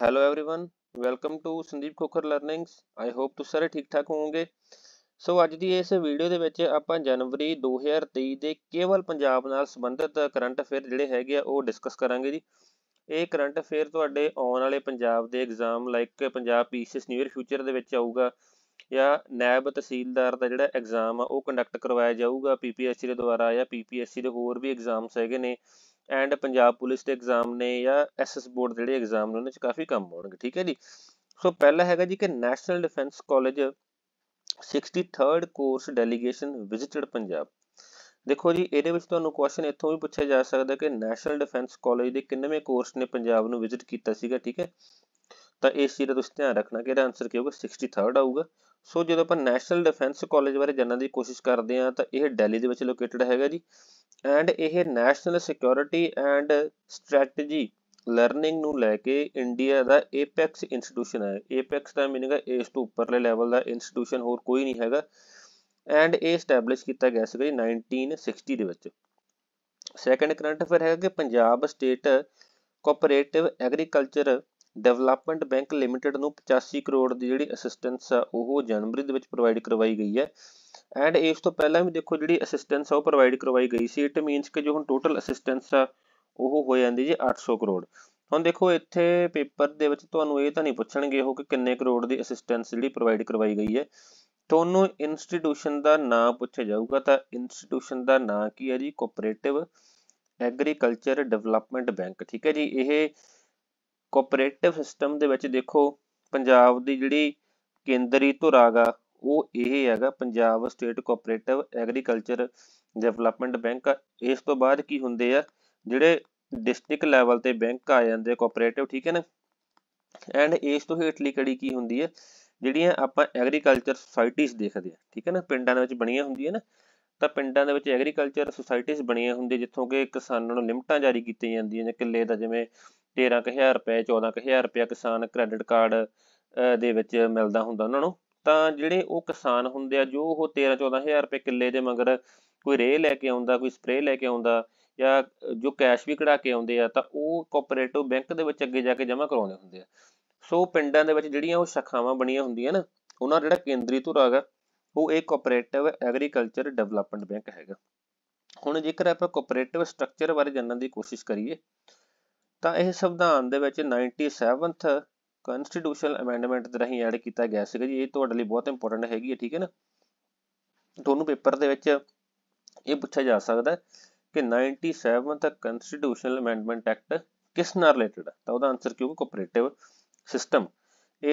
hello everyone welcome to Sandeep Khokhar learnings I hope ਤੁਸੀਂ ਸਾਰੇ ਠੀਕ ਠਾਕ ਹੋਵੋਗੇ ਸੋ ਅੱਜ ਦੀ ਇਸ ਵੀਡੀਓ ਦੇ ਵਿੱਚ ਆਪਾਂ ਜਨਵਰੀ 2023 ਦੇ ਕੇਵਲ ਪੰਜਾਬ ਨਾਲ ਸੰਬੰਧਿਤ ਕਰੰਟ ਅਫੇਅਰ ਜਿਹੜੇ ਹੈਗੇ ਆ ਉਹ ਡਿਸਕਸ ਕਰਾਂਗੇ ਜੀ ਇਹ ਕਰੰਟ ਅਫੇਅਰ ਤੁਹਾਡੇ ਆਉਣ ਵਾਲੇ ਪੰਜਾਬ ਦੇ exam like Punjab PCS new year future ਦੇ ਵਿੱਚ ਆਊਗਾ ਜਾਂ ਨੈਬ ਤਹਿਸੀਲਦਾਰ ਦਾ ਜਿਹੜਾ ਐਗਜ਼ਾਮ ਆ ਉਹ ਕੰਡਕਟ ਕਰਵਾਇਆ ਜਾਊਗਾ ਪੀਪੀਐਸਸੀ ਦੇ ਦੁਆਰਾ ਜਾਂ ਪੀਪੀਐਸਸੀ ਦੇ ਹੋਰ ਵੀ ਐਗਜ਼ਾਮਸ ਹੈਗੇ ਨੇ ਐਂਡ ਪੰਜਾਬ ਪੁਲਿਸ ਦੇ ਐਗਜ਼ਾਮ ਨੇ ਜਾਂ ਐਸਐਸ ਬੋਰਡ ਦੇ ਜਿਹੜੇ ਐਗਜ਼ਾਮ ਨੇ ਉਹਨਾਂ 'ਚ ਕਾਫੀ ਕੰਮ ਆਉਣਗੇ ਠੀਕ ਹੈ ਜੀ ਸੋ ਪਹਿਲਾ ਹੈਗਾ ਜੀ ਕਿ national defence college 63rd course delegation visited Punjab ਦੇਖੋ ਜੀ ਇਹਦੇ ਵਿੱਚ ਤੁਹਾਨੂੰ ਕੁਐਸਚਨ ਇੱਥੋਂ ਵੀ ਪੁੱਛਿਆ ਜਾ ਸਕਦਾ ਕਿ ਨੈਸ਼ਨਲ ਡਿਫੈਂਸ ਕਾਲਜ ਦੇ ਕਿੰਨੇਵੇਂ ਕੋਰਸ ਨੇ ਪੰਜਾਬ ਨੂੰ ਵਿਜ਼ਿਟ ਕੀਤਾ ਸੀਗਾ ਠੀਕ ਹੈ ਤਾਂ ਇਸ ਚੀਜ਼ ਦਾ ਤੁਸੀਂ ਧਿਆਨ ਰੱਖਣਾ ਕਿ ਇਹਦਾ ਆਨਸਰ ਕੀ ਹੋਊਗਾ 63rd ਆਊਗਾ ਸੋ ਜਦੋਂ ਆਪਾਂ ਨੈਸ਼ਨਲ ਡਿਫੈਂਸ ਕਾਲਜ ਬਾਰੇ ਜਾਣਨ ਦੀ ਕੋਸ਼ਿਸ਼ ਕਰਦੇ ਹਾਂ ਤਾਂ ਇਹ ਦਿੱਲੀ ਦੇ ਵਿੱਚ ਲੋਕੇਟਡ ਹੈਗਾ ਜੀ ਐਂਡ ਇਹ national security and strategy learning ਨੂੰ ਲੈ ਕੇ ਇੰਡੀਆ ਦਾ ਏਪੈਕਸ ਇੰਸਟੀਟਿਊਸ਼ਨ ਹੈ ਏਪੈਕਸ ਦਾ ਮੀਨਿੰਗ ਹੈ ਇਸ ਤੋਂ ਉੱਪਰਲੇ ਲੈਵਲ ਦਾ ਇੰਸਟੀਟਿਊਸ਼ਨ ਹੋਰ ਕੋਈ ਨਹੀਂ ਹੈਗਾ ਐਂਡ ਇਹ ਸਟੈਬਲਿਸ਼ ਕੀਤਾ ਗਿਆ ਸੀ 1960 ਦੇ ਵਿੱਚ ਸੈਕੰਡ ਕਰੰਟ ਅਫੇਅਰ ਹੈਗਾ ਕਿ Punjab state cooperative agriculture development bank limited ਨੂੰ 85 ਕਰੋੜ ਦੀ ਜਿਹੜੀ ਅਸਿਸਟੈਂਸ ਆ ਉਹ ਜਨਵਰੀ ਦੇ ਵਿੱਚ ਪ੍ਰੋਵਾਈਡ ਕਰਵਾਈ ਗਈ ਹੈ ਐਂਡ ਇਸ ਤੋਂ ਪਹਿਲਾਂ ਵੀ ਦੇਖੋ ਜਿਹੜੀ ਅਸਿਸਟੈਂਸ ਆ ਉਹ ਪ੍ਰੋਵਾਈਡ ਕਰਵਾਈ ਗਈ ਸੀ ਇਟ ਮੀਨਸ ਕਿ ਜੋ ਹੁਣ ਟੋਟਲ ਅਸਿਸਟੈਂਸ ਆ ਉਹ ਹੋ ਜਾਂਦੀ ਜੀ 800 ਕਰੋੜ ਹੁਣ ਦੇਖੋ ਇੱਥੇ ਪੇਪਰ ਦੇ ਵਿੱਚ ਤੁਹਾਨੂੰ ਇਹ ਤਾਂ ਨਹੀਂ ਪੁੱਛਣਗੇ ਉਹ ਕਿ ਕਿੰਨੇ ਕਰੋੜ ਦੀ ਅਸਿਸਟੈਂਸ ਜਿਹੜੀ ਪ੍ਰੋਵਾਈਡ ਕਰਵਾਈ ਗਈ ਹੈ ਤੁਹਾਨੂੰ ਇੰਸਟੀਟਿਊਸ਼ਨ ਦਾ ਨਾਮ ਪੁੱਛਿਆ ਜਾਊਗਾ ਤਾਂ ਇੰਸਟੀਟਿਊਸ਼ਨ ਦਾ ਨਾਮ ਕੀ ਹੈ ਜੀ ਕੋਆਪਰੇਟਿਵ ਐਗਰੀਕਲਚਰ ਡਿਵੈਲਪਮੈਂਟ ਬੈਂਕ ਠੀਕ ਹੈ ਜੀ ਇਹ ਕੋਆਪਰੇਟਿਵ ਸਿਸਟਮ ਦੇ ਵਿੱਚ ਦੇਖੋ ਪੰਜਾਬ ਦੀ ਜਿਹੜੀ ਕੇਂਦਰੀ ਧੁਰਾ ਹੈਗਾ ਉਹ ਇਹ ਹੈਗਾ Punjab state cooperative agriculture development bank ਇਸ ਤੋਂ ਬਾਅਦ ਕੀ ਹੁੰਦੇ ਆ ਜਿਹੜੇ ਡਿਸਟ੍ਰਿਕਟ ਲੈਵਲ ਤੇ ਬੈਂਕ ਆ ਜਾਂਦੇ ਕੋਆਪਰੇਟਿਵ ਠੀਕ ਹੈ ਨਾ ਐਂਡ ਇਸ ਤੋਂ ਹੇਠਲੀ ਕੜੀ ਕੀ ਹੁੰਦੀ ਹੈ ਜਿਹੜੀਆਂ ਆਪਾਂ ਐਗਰੀਕਲਚਰ ਸੁਸਾਇਟੀਆਂ ਦੇਖਦੇ ਆ ਠੀਕ ਹੈ ਨਾ ਪਿੰਡਾਂ ਦੇ ਵਿੱਚ ਬਣੀਆਂ ਹੁੰਦੀਆਂ ਨਾ ਤਾਂ ਪਿੰਡਾਂ ਦੇ ਵਿੱਚ ਐਗਰੀਕਲਚਰ ਸੁਸਾਇਟੀਆਂ ਬਣੀਆਂ ਹੁੰਦੀਆਂ ਜਿੱਥੋਂ ਕਿ ਕਿਸਾਨਾਂ ਨੂੰ ਲਿਮਟਾਂ ਜਾਰੀ ਕੀਤੀਆਂ ਜਾਂਦੀਆਂ ਜਾਂ ਕਿੱਲੇ ਦਾ ਜਿਵੇਂ 13000 ਰੁਪਏ 14000 ਰੁਪਏ ਕਿਸਾਨ ਕ੍ਰੈਡਿਟ ਕਾਰਡ ਦੇ ਵਿੱਚ ਮਿਲਦਾ ਹੁੰਦਾ ਉਹਨਾਂ ਨੂੰ ਤਾਂ ਜਿਹੜੇ ਉਹ ਕਿਸਾਨ ਹੁੰਦੇ ਆ ਜੋ ਉਹ 13 14000 ਰੁਪਏ ਕਿੱਲੇ ਦੇ ਮਗਰ ਕੋਈ ਰੇ ਲੈ ਕੇ ਆਉਂਦਾ ਕੋਈ ਸਪਰੇ ਲੈ ਕੇ ਆਉਂਦਾ ਜਾਂ ਜੋ ਕੈਸ਼ ਵੀ ਕਢਾ ਕੇ ਆਉਂਦੇ ਆ ਤਾਂ ਉਹ ਕੋਆਪਰੇਟਿਵ ਬੈਂਕ ਦੇ ਵਿੱਚ ਅੱਗੇ ਜਾ ਕੇ ਜਮ੍ਹਾਂ ਕਰਾਉਂਦੇ ਹੁੰਦੇ ਆ ਸੋ ਪਿੰਡਾਂ ਦੇ ਵਿੱਚ ਜਿਹੜੀਆਂ ਉਹ ਸ਼ਾਖਾਵਾਂ ਬਣੀਆਂ ਹੁੰਦੀਆਂ ਨਾ ਉਹਨਾਂ ਜਿਹੜਾ ਕੇਂਦਰੀ ਧੁਰਾ ਹੈਗਾ ਉਹ ਇਹ ਕੋਆਪਰੇਟਿਵ ਐਗਰੀਕਲਚਰ ਡਿਵੈਲਪਮੈਂਟ ਬੈਂਕ ਹੈਗਾ ਹੁਣ ਜੇਕਰ ਆਪਾਂ ਕੋਆਪਰੇਟਿਵ ਸਟਰਕਚਰ ਬਾਰੇ ਜਾਣਨ ਦੀ ਕੋਸ਼ਿਸ਼ ਕਰੀਏ ਤਾਂ ਇਹ ਸੰਵਿਧਾਨ ਦੇ ਵਿੱਚ 97th ਕਨਸਟੀਟਿਊਸ਼ਨਲ ਅਮੈਂਡਮੈਂਟ ਦੇ ਰਾਹੀਂ ਐਡ ਕੀਤਾ ਗਿਆ ਸੀਗਾ ਜੀ ਇਹ ਤੁਹਾਡੇ ਲਈ ਬਹੁਤ ਇੰਪੋਰਟੈਂਟ ਹੈਗੀ ਹੈ ਠੀਕ ਹੈ ਨਾ ਤੁਹਾਨੂੰ ਪੇਪਰ ਦੇ ਵਿੱਚ ਇਹ ਪੁੱਛਿਆ ਜਾ ਸਕਦਾ ਹੈ ਕਿ 97th ਕਨਸਟੀਟਿਊਸ਼ਨਲ ਅਮੈਂਡਮੈਂਟ ਐਕਟ ਕਿਸ ਨਾਲ ਰਿਲੇਟਡ ਹੈ ਤਾਂ ਉਹਦਾ ਆਨਸਰ ਕਿਉਂ ਕੋਆਪਰੇਟਿਵ ਸਿਸਟਮ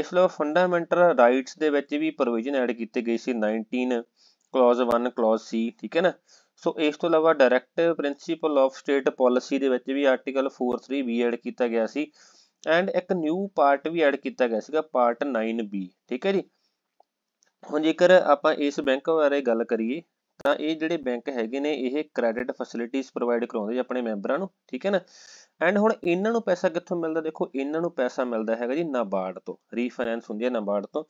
ਇਸ ਲਈ ਫੰਡਾਮੈਂਟਲ ਰਾਈਟਸ ਦੇ ਵਿੱਚ ਵੀ ਪ੍ਰੋਵੀਜ਼ਨ ਐਡ ਕੀਤੇ ਗਏ ਸੀ 19 ਕਲੋਜ਼ 1 ਕਲੋਜ਼ ਸੀ ਠੀਕ ਹੈ ਨਾ ਸੋ ਇਸ ਤੋਂ ਇਲਾਵਾ direct principle of state policy ਦੇ ਵਿੱਚ ਵੀ ਆਰਟੀਕਲ 43 ਬੀ ਐਡ ਕੀਤਾ ਗਿਆ ਸੀ ਐਂਡ ਇੱਕ ਨਿਊ ਪਾਰਟ ਵੀ ਐਡ ਕੀਤਾ ਗਿਆ ਸੀਗਾ ਪਾਰਟ 9B ਠੀਕ ਹੈ ਜੀ ਹੁਣ ਜੇਕਰ ਆਪਾਂ ਇਸ ਬੈਂਕ ਬਾਰੇ ਗੱਲ ਕਰੀਏ ਤਾਂ ਇਹ ਜਿਹੜੇ ਬੈਂਕ ਹੈਗੇ ਨੇ ਇਹ ਕ੍ਰੈਡਿਟ ਫੈਸਿਲਿਟੀਆਂ ਪ੍ਰੋਵਾਈਡ ਕਰਾਉਂਦੇ ਆਪਣੇ ਮੈਂਬਰਾਂ ਨੂੰ ਠੀਕ ਹੈ ਨਾ ਐਂਡ ਹੁਣ ਇਹਨਾਂ ਨੂੰ ਪੈਸਾ ਕਿੱਥੋਂ ਮਿਲਦਾ ਦੇਖੋ ਇਹਨਾਂ ਨੂੰ ਪੈਸਾ ਮਿਲਦਾ ਹੈਗਾ ਜੀ ਨਾਬਾਰਡ ਤੋਂ ਰੀਫਾਈਨਾਂਸ ਹੁੰਦੀ ਹੈ ਨਾਬਾਰਡ ਤੋਂ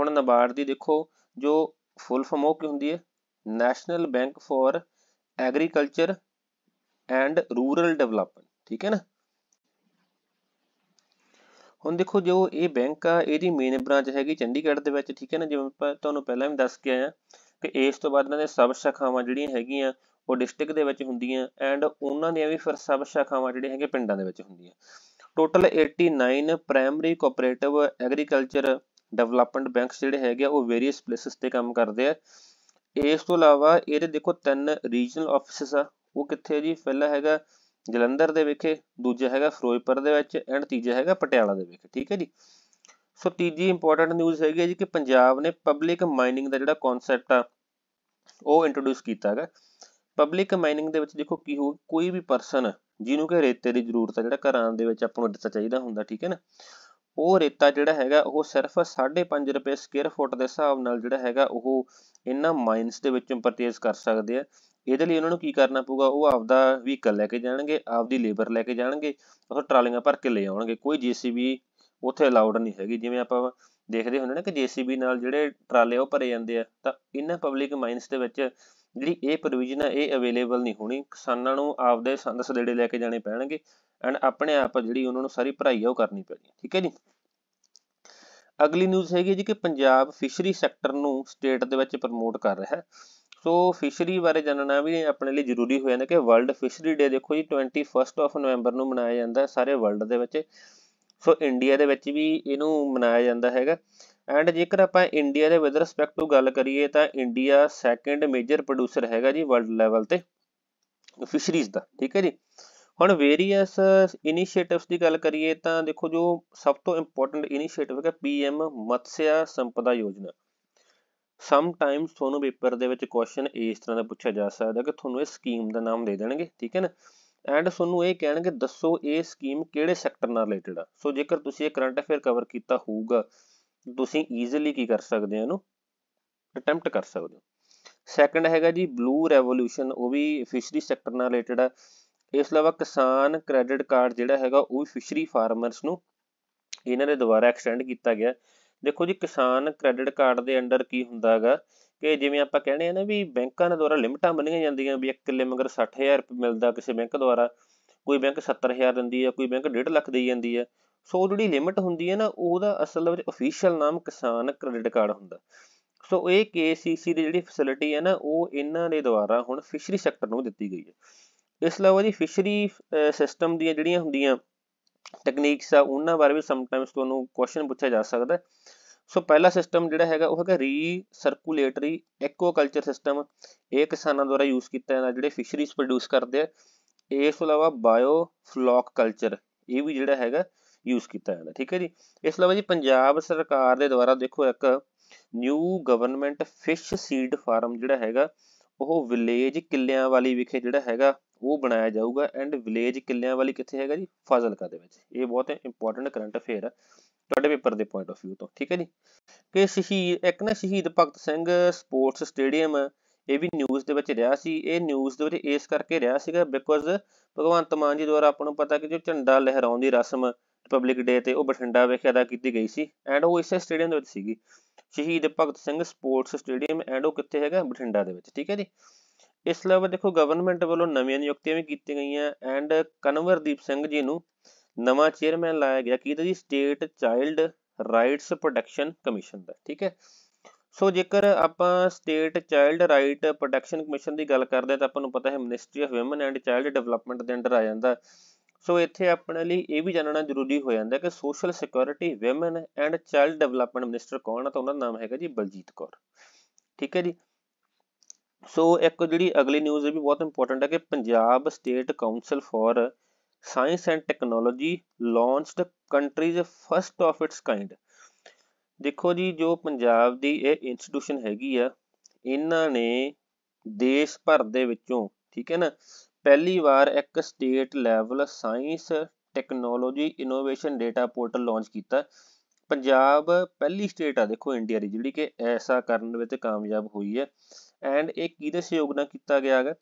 ਹੁਣ ਨਾਬਾਰਡ ਦੀ ਦੇਖੋ ਜੋ ਫੁੱਲ ਫਾਰਮ ਉਹ ਕੀ ਹੁੰਦੀ ਹੈ national bank for agriculture and rural development ਠੀਕ ਹੈ ਨਾ ਹੁਣ ਦੇਖੋ ਜੋ ਇਹ ਬੈਂਕ ਆ ਇਹਦੀ ਮੇਨ ਬ੍ਰਾਂਚ ਹੈਗੀ ਚੰਡੀਗੜ੍ਹ ਦੇ ਵਿੱਚ ਠੀਕ ਹੈ ਨਾ ਜਿਵੇਂ ਆਪਾਂ ਤੁਹਾਨੂੰ ਪਹਿਲਾਂ ਵੀ ਦੱਸ ਕੇ ਆਇਆ ਕਿ ਇਸ ਤੋਂ ਬਾਅਦ ਇਹਨਾਂ ਦੇ ਸਬ ਸ਼ਾਖਾਵਾਂ ਜਿਹੜੀਆਂ ਹੈਗੀਆਂ ਉਹ ਡਿਸਟ੍ਰਿਕਟ ਦੇ ਵਿੱਚ ਹੁੰਦੀਆਂ ਐਂਡ ਉਹਨਾਂ ਦੀਆਂ ਵੀ ਫਿਰ ਸਬ ਸ਼ਾਖਾਵਾਂ ਜਿਹੜੀਆਂ ਹੈਗੇ ਪਿੰਡਾਂ ਦੇ ਵਿੱਚ ਹੁੰਦੀਆਂ total 89 primary cooperative agriculture development banks ਜਿਹੜੇ ਹੈਗੇ ਆ ਉਹ ਵੇਰੀਅਸ ਪਲੇਸਸ ਤੇ ਕੰਮ ਕਰਦੇ ਆ ਇਸ ਤੋਂ ਇਲਾਵਾ ਇਹਦੇ ਦੇਖੋ ਤਿੰਨ ਰੀਜਨਲ ਆਫਿਸਸ ਆ ਉਹ ਕਿੱਥੇ ਆ ਜੀ ਪਹਿਲਾ ਹੈਗਾ ਜਲੰਧਰ ਦੇ ਵਿਖੇ ਦੂਜਾ ਹੈਗਾ ਫਿਰੋਜ਼ਪੁਰ ਦੇ ਵਿੱਚ ਐਂਡ ਤੀਜਾ ਹੈਗਾ ਪਟਿਆਲਾ ਦੇ ਵਿੱਚ ਠੀਕ ਹੈ ਜੀ ਸੋ ਤੀਜੀ ਇੰਪੋਰਟੈਂਟ ਨਿਊਜ਼ ਹੈਗੀ ਜੀ ਕਿ ਪੰਜਾਬ ਨੇ ਪਬਲਿਕ ਮਾਈਨਿੰਗ ਦਾ ਜਿਹੜਾ ਕਨਸੈਪਟ ਆ ਉਹ ਇੰਟਰੋਡਿਊਸ ਕੀਤਾ ਹੈਗਾ ਪਬਲਿਕ ਮਾਈਨਿੰਗ ਦੇ ਵਿੱਚ ਦੇਖੋ ਕੀ ਹੋਊ ਕੋਈ ਵੀ ਪਰਸਨ ਜਿਹਨੂੰ ਕਿ ਰੇਤੇ ਦੀ ਜ਼ਰੂਰਤ ਹੈ ਜਿਹੜਾ ਘਰਾਂ ਦੇ ਵਿੱਚ ਆਪਾਂ ਨੂੰ ਦਿੱਤਾ ਚਾਹੀਦਾ ਹੁੰਦਾ ਠੀਕ ਹੈ ਨਾ ਉਹ ਰੇਤਾ ਜਿਹੜਾ ਹੈਗਾ ਉਹ ਸਿਰਫ 5.5 ਰੁਪਏ ਸਕੁਅਰ ਫੁੱਟ ਦੇ ਹਿਸਾਬ ਨਾਲ ਜਿਹੜਾ ਹੈਗਾ ਉਹ ਇਹਨਾਂ ਮਾਈਨਸ ਦੇ ਵਿੱਚੋਂ ਪਰਚੇਸ ਕਰ ਸਕਦੇ ਆ ਇਹਦੇ ਲਈ ਉਹਨਾਂ ਨੂੰ ਕੀ ਕਰਨਾ ਪਊਗਾ ਉਹ ਆਪਦਾ ਵਹੀਕਲ ਲੈ ਕੇ ਜਾਣਗੇ ਆਪਦੀ ਲੇਬਰ ਲੈ ਕੇ ਜਾਣਗੇ ਉਹ ਟਰਾਲੀਆਂ ਭਰ ਕੇ ਲੈ ਆਉਣਗੇ ਕੋਈ ਜੀਸੀਬੀ ਉੱਥੇ ਅਲਾਉਡ ਨਹੀਂ ਹੈਗੀ ਜਿਵੇਂ ਆਪਾਂ ਦੇਖਦੇ ਹੁੰਦੇ ਨੇ ਕਿ ਜੀਸੀਬੀ ਨਾਲ ਜਿਹੜੇ ਟਰਾਲੇ ਉਹ ਭਰੇ ਜਾਂਦੇ ਆ ਤਾਂ ਇਹਨਾਂ ਪਬਲਿਕ ਮਾਈਨਸ ਦੇ ਵਿੱਚ ਜਿਹੜੀ ਇਹ ਪ੍ਰੋਵੀਜ਼ਨ ਹੈ ਇਹ ਅਵੇਲੇਬਲ ਨਹੀਂ ਹੋਣੀ ਕਿਸਾਨਾਂ ਨੂੰ ਆਪਦੇ ਸੰਦ ਸਲੇੜੇ ਲੈ ਕੇ ਜਾਣੇ ਪੈਣਗੇ ਐਂਡ ਆਪਣੇ ਆਪ ਜਿਹੜੀ ਉਹਨਾਂ ਨੂੰ ਸਾਰੀ ਭਰਾਈ ਆ ਉਹ ਕਰਨੀ ਪੈਣੀ ਠੀਕ ਹੈ ਜੀ ਅਗਲੀ ਨਿਊਜ਼ ਹੈਗੀ ਜੀ ਕਿ ਪੰਜਾਬ ਫਿਸ਼ਰੀ ਸੈਕਟਰ ਨੂੰ ਸਟੇਟ ਦੇ ਵਿੱਚ ਪ੍ਰਮੋਟ ਕਰ ਰਿਹਾ ਹੈ ਸੋ ਫਿਸ਼ਰੀ ਬਾਰੇ ਜਾਣਨਾ ਵੀ ਆਪਣੇ ਲਈ ਜ਼ਰੂਰੀ ਹੋ ਜਾਂਦਾ ਕਿ ਵਰਲਡ ਫਿਸ਼ਰੀ ਡੇ ਦੇਖੋ ਜੀ 21 ਆਫ ਨਵੰਬਰ ਨੂੰ ਮਨਾਇਆ ਜਾਂਦਾ ਸਾਰੇ ਵਰਲਡ ਦੇ ਵਿੱਚ ਸੋ ਇੰਡੀਆ ਦੇ ਵਿੱਚ ਵੀ ਇਹਨੂੰ ਮਨਾਇਆ ਜਾਂਦਾ ਹੈਗਾ ਐਂਡ ਜੇਕਰ ਆਪਾਂ ਇੰਡੀਆ ਦੇ ਵਿਦ ਰਿਸਪੈਕਟ ਟੂ ਗੱਲ ਕਰੀਏ ਤਾਂ ਇੰਡੀਆ ਸੈਕੰਡ ਮੇਜਰ ਪ੍ਰੋਡਿਊਸਰ ਹੈਗਾ ਜੀ ਵਰਲਡ ਲੈਵਲ ਤੇ ਫਿਸ਼ਰੀਜ਼ ਦਾ ਠੀਕ ਹੈ ਜੀ ਹੁਣ ਵੇਰੀਅਸ ਇਨੀਸ਼ੀਏਟਿਵਸ ਦੀ ਗੱਲ ਕਰੀਏ ਤਾਂ ਦੇਖੋ ਜੋ ਸਭ ਤੋਂ ਇੰਪੋਰਟੈਂਟ ਇਨੀਸ਼ੀਏਟਿਵ ਹੈਗਾ ਪੀਐਮ ਮਤਸਿਆ ਸੰਪਦਾ ਯੋਜਨਾ ਸਮ ਟਾਈਮਸ ਤੁਹਾਨੂੰ ਪੇਪਰ ਦੇ ਵਿੱਚ ਕੁਐਸਚਨ ਇਸ ਤਰ੍ਹਾਂ ਦਾ ਪੁੱਛਿਆ ਜਾ ਸਕਦਾ ਕਿ ਤੁਹਾਨੂੰ ਇਹ ਸਕੀਮ ਦਾ ਨਾਮ ਦੇ ਦੇਣਗੇ ਠੀਕ ਹੈ ਨਾ ਐਂਡ ਤੁਹਾਨੂੰ ਇਹ ਕਹਿਣਗੇ ਦੱਸੋ ਇਹ ਸਕੀਮ ਕਿਹੜੇ ਸੈਕਟਰ ਨਾਲ ਰਿਲੇਟਡ ਆ ਸੋ ਜੇਕਰ ਤੁਸੀਂ ਇਹ ਕਰੰਟ ਅਫੇਅਰ ਕਵਰ ਕੀਤਾ ਹੋਊਗਾ ਤੁਸੀਂ ਈਜ਼ੀਲੀ ਕੀ ਕਰ ਸਕਦੇ ਹੋ ਇਹਨੂੰ ਅਟੈਂਪਟ ਕਰ ਸਕਦੇ ਹੋ ਸੈਕੰਡ ਹੈਗਾ ਜੀ ਬਲੂ ਰੈਵੋਲੂਸ਼ਨ ਉਹ ਵੀ ਫਿਸ਼ਰੀ ਸੈਕਟਰ ਨਾਲ ਰਿਲੇਟਡ ਆ ਇਸ ਤੋਂ ਇਲਾਵਾ ਕਿਸਾਨ ਕ੍ਰੈਡਿਟ ਕਾਰਡ ਜਿਹੜਾ ਹੈਗਾ ਉਹ ਫਿਸ਼ਰੀ ਫਾਰਮਰਸ ਨੂੰ ਇਹਨਾਂ ਦੇ ਦੁਆਰਾ ਐਕਸਟੈਂਡ ਕੀਤਾ ਗਿਆ ਦੇਖੋ ਜੀ ਕਿਸਾਨ ਕ੍ਰੈਡਿਟ ਕਾਰਡ ਦੇ ਅੰਡਰ ਕੀ ਹੁੰਦਾ ਹੈਗਾ ਕਿ ਜਿਵੇਂ ਆਪਾਂ ਕਹਿੰਦੇ ਆ ਨਾ ਵੀ ਬੈਂਕਾਂ ਦੇ ਦੁਆਰਾ ਲਿਮਟਾਂ ਬੰਨੀਆਂ ਜਾਂਦੀਆਂ ਵੀ 1 ਕਿੱਲੇ ਮਗਰ 60000 ਰੁਪਏ ਮਿਲਦਾ ਕਿਸੇ ਬੈਂਕ ਦੁਆਰਾ ਕੋਈ ਬੈਂਕ 70000 ਦਿੰਦੀ ਹੈ ਕੋਈ ਬੈਂਕ 1.5 ਲੱਖ ਦੇਈ ਜਾਂਦੀ ਹੈ ਸੋ ਜਿਹੜੀ ਲਿਮਟ ਹੁੰਦੀ ਹੈ ਨਾ ਉਹਦਾ ਅਸਲ ਵਿੱਚ ਅਫੀਸ਼ੀਅਲ ਨਾਮ ਕਿਸਾਨ ਕ੍ਰੈਡਿਟ ਕਾਰਡ ਹੁੰਦਾ ਸੋ ਇਹ ਕੇਸੀਸੀ ਦੀ ਜਿਹੜੀ ਫੈਸਿਲਿਟੀ ਹੈ ਨਾ ਉਹ ਇਹਨਾਂ ਦੇ ਦੁਆਰਾ ਹੁਣ ਫਿਸ਼ਰੀ ਸੈਕਟਰ ਨੂੰ ਦਿੱਤੀ ਗਈ ਹੈ ਇਸ ਇਲਾਵਾ ਜੀ ਫਿਸ਼ਰੀ ਸਿਸਟਮ ਦੀਆਂ ਜਿਹੜੀਆਂ ਹੁੰਦੀਆਂ ਟੈਕਨੀਕਸ ਆ ਉਹਨਾਂ ਬਾਰੇ ਵੀ ਸਮਟਾਈਮਸ ਤੁਹਾਨੂੰ ਕੁਐਸਚਨ ਪੁੱਛਿਆ ਜਾ ਸਕਦਾ ਸੋ ਪਹਿਲਾ ਸਿਸਟਮ ਜਿਹੜਾ ਹੈਗਾ ਉਹ ਹੈਗਾ ਰੀ ਸਰਕੂਲੇਟਰੀ ਕਲਚਰ ਸਿਸਟਮ ਇਹ ਕਿਸਾਨਾਂ ਦੁਆਰਾ ਯੂਜ਼ ਕੀਤਾ ਜਾਂਦਾ ਜਿਹੜੇ ਫਿਸ਼ਰੀਜ਼ ਪ੍ਰੋਡਿਊਸ ਕਰਦੇ ਆ ਇਸ ਤੋਂ ਇਲਾਵਾ ਬਾਇਓ ਫਲੌਕ ਕਲਚਰ ਇਹ ਵੀ ਜਿਹੜਾ ਹੈਗਾ ਯੂਜ਼ ਕੀਤਾ ਜਾਂਦਾ ਠੀਕ ਹੈ ਜੀ ਇਸ ਤੋਂ ਇਲਾਵਾ ਜੀ ਪੰਜਾਬ ਸਰਕਾਰ ਦੇ ਦੁਆਰਾ ਦੇਖੋ ਇੱਕ new government fish seed farm ਜਿਹੜਾ ਹੈਗਾ ਉਹ ਵਿਲੇਜ ਕਿੱਲਿਆਂ ਵਾਲੀ ਵਿਖੇ ਜਿਹੜਾ ਹੈਗਾ ਉਹ ਬਣਾਇਆ ਜਾਊਗਾ ਐਂਡ ਵਿਲੇਜ ਕਿੱਲਿਆਂ ਵਾਲੀ ਕਿੱਥੇ ਹੈਗਾ ਜੀ ਫਾਜ਼ਲਕਾ ਦੇ ਵਿੱਚ ਇਹ ਬਹੁਤ ਇੰਪੋਰਟੈਂਟ ਕਰੰਟ ਅਫੇਅਰ ਹੈ ਤੁਹਾਡੇ ਪੇਪਰ ਦੇ ਪੁਆਇੰਟ ਆਫ View ਤੋਂ ਠੀਕ ਹੈ ਜੀ ਕਿ ਸ਼ਹੀਦ ਇੱਕ ਨਾ ਸ਼ਹੀਦ ਭਗਤ ਸਿੰਘ ਸਪੋਰਟਸ ਸਟੇਡੀਅਮ ਇਹ ਵੀ ਨਿਊਜ਼ ਦੇ ਵਿੱਚ ਰਿਹਾ ਸੀ ਇਹ ਨਿਊਜ਼ ਦੇ ਵਿੱਚ ਇਸ ਕਰਕੇ ਰਿਹਾ ਸੀਗਾ ਬਿਕੋਜ਼ ਭਗਵੰਤ ਮਾਨ ਜੀ ਦੁਆਰਾ ਆਪਾਂ ਨੂੰ ਪਤਾ ਕਿ ਜੋ ਝੰਡਾ ਲਹਿਰਾਉਣ ਦੀ ਰਸਮ ਰਿਪਬਲਿਕ ਡੇ ਤੇ ਉਹ ਬਠਿੰਡਾ ਵਿਖੇ ਅਦਾ ਕੀਤੀ ਗਈ ਸੀ ਐਂਡ ਉਹ ਇਸੇ ਸਟੇਡੀਅਮ ਦੇ ਵਿੱਚ ਸੀਗੀ Shaheed Bhagat Singh sports stadium and ਉਹ ਕਿੱਥੇ ਹੈਗਾ ਬਠਿੰਡਾ ਦੇ ਵਿੱਚ ਠੀਕ ਹੈ ਜੀ ਇਸ ਲਈ ਦੇਖੋ ਗਵਰਨਮੈਂਟ ਵੱਲੋਂ ਨਵੀਆਂ ਨਿਯੁਕਤੀਆਂ ਵੀ ਕੀਤੀਆਂ ਗਈਆਂ ਐਂਡ ਕਨਵਰਦੀਪ ਸਿੰਘ ਜੀ ਨੂੰ ਨਵਾਂ ਚੇਅਰਮੈਨ ਲਾਇਆ ਗਿਆ ਕੀਤਾ ਜੀ state child rights protection commission ਦਾ ਠੀਕ ਹੈ ਸੋ ਜੇਕਰ ਆਪਾਂ state child right protection commission ਦੀ ਗੱਲ ਕਰਦੇ ਤਾਂ ਆਪਾਂ ਨੂੰ ਪਤਾ ਹੈ ministry of women and child development ਦੇ ਅੰਡਰ ਆ ਜਾਂਦਾ ਸੋ ਇੱਥੇ ਆਪਣੇ ਲਈ ਇਹ ਵੀ ਜਾਣਨਾ ਜ਼ਰੂਰੀ ਹੋ ਜਾਂਦਾ ਕਿ social security women and child development minister ਕੌਣ ਹੈ ਤਾਂ ਉਹਨਾਂ ਦਾ ਨਾਮ ਹੈਗਾ ਜੀ ਬਲਜੀਤ ਕੌਰ ਠੀਕ ਹੈ ਜੀ ਸੋ ਇੱਕ ਜਿਹੜੀ ਅਗਲੀ ਨਿਊਜ਼ ਇਹ ਵੀ ਬਹੁਤ ਇੰਪੋਰਟੈਂਟ ਹੈ ਕਿ Punjab state council for science and technology launched country's first of its kind ਦੇਖੋ ਜੀ ਜੋ ਪੰਜਾਬ ਦੀ ਇਹ ਇੰਸਟੀਟਿਊਸ਼ਨ ਹੈਗੀ ਆ ਇਹਨਾਂ ਨੇ ਦੇਸ਼ ਭਰ ਦੇ ਵਿੱਚੋਂ ਠੀਕ ਹੈ ਨਾ ਪਹਿਲੀ ਵਾਰ ਇੱਕ state level science technology innovation data portal launch ਕੀਤਾ ਪੰਜਾਬ ਪਹਿਲੀ ਸਟੇਟ ਆ ਦੇਖੋ ਇੰਡੀਆ ਦੀ ਜਿਹੜੀ ਕਿ ਐਸਾ ਕਰਨ ਵਿੱਚ ਕਾਮਯਾਬ ਹੋਈ ਹੈ ਐਂਡ ਇਹ ਕਿਹਦੇ ਸਹਿਯੋਗ ਨਾਲ ਕੀਤਾ ਗਿਆ ਹੈ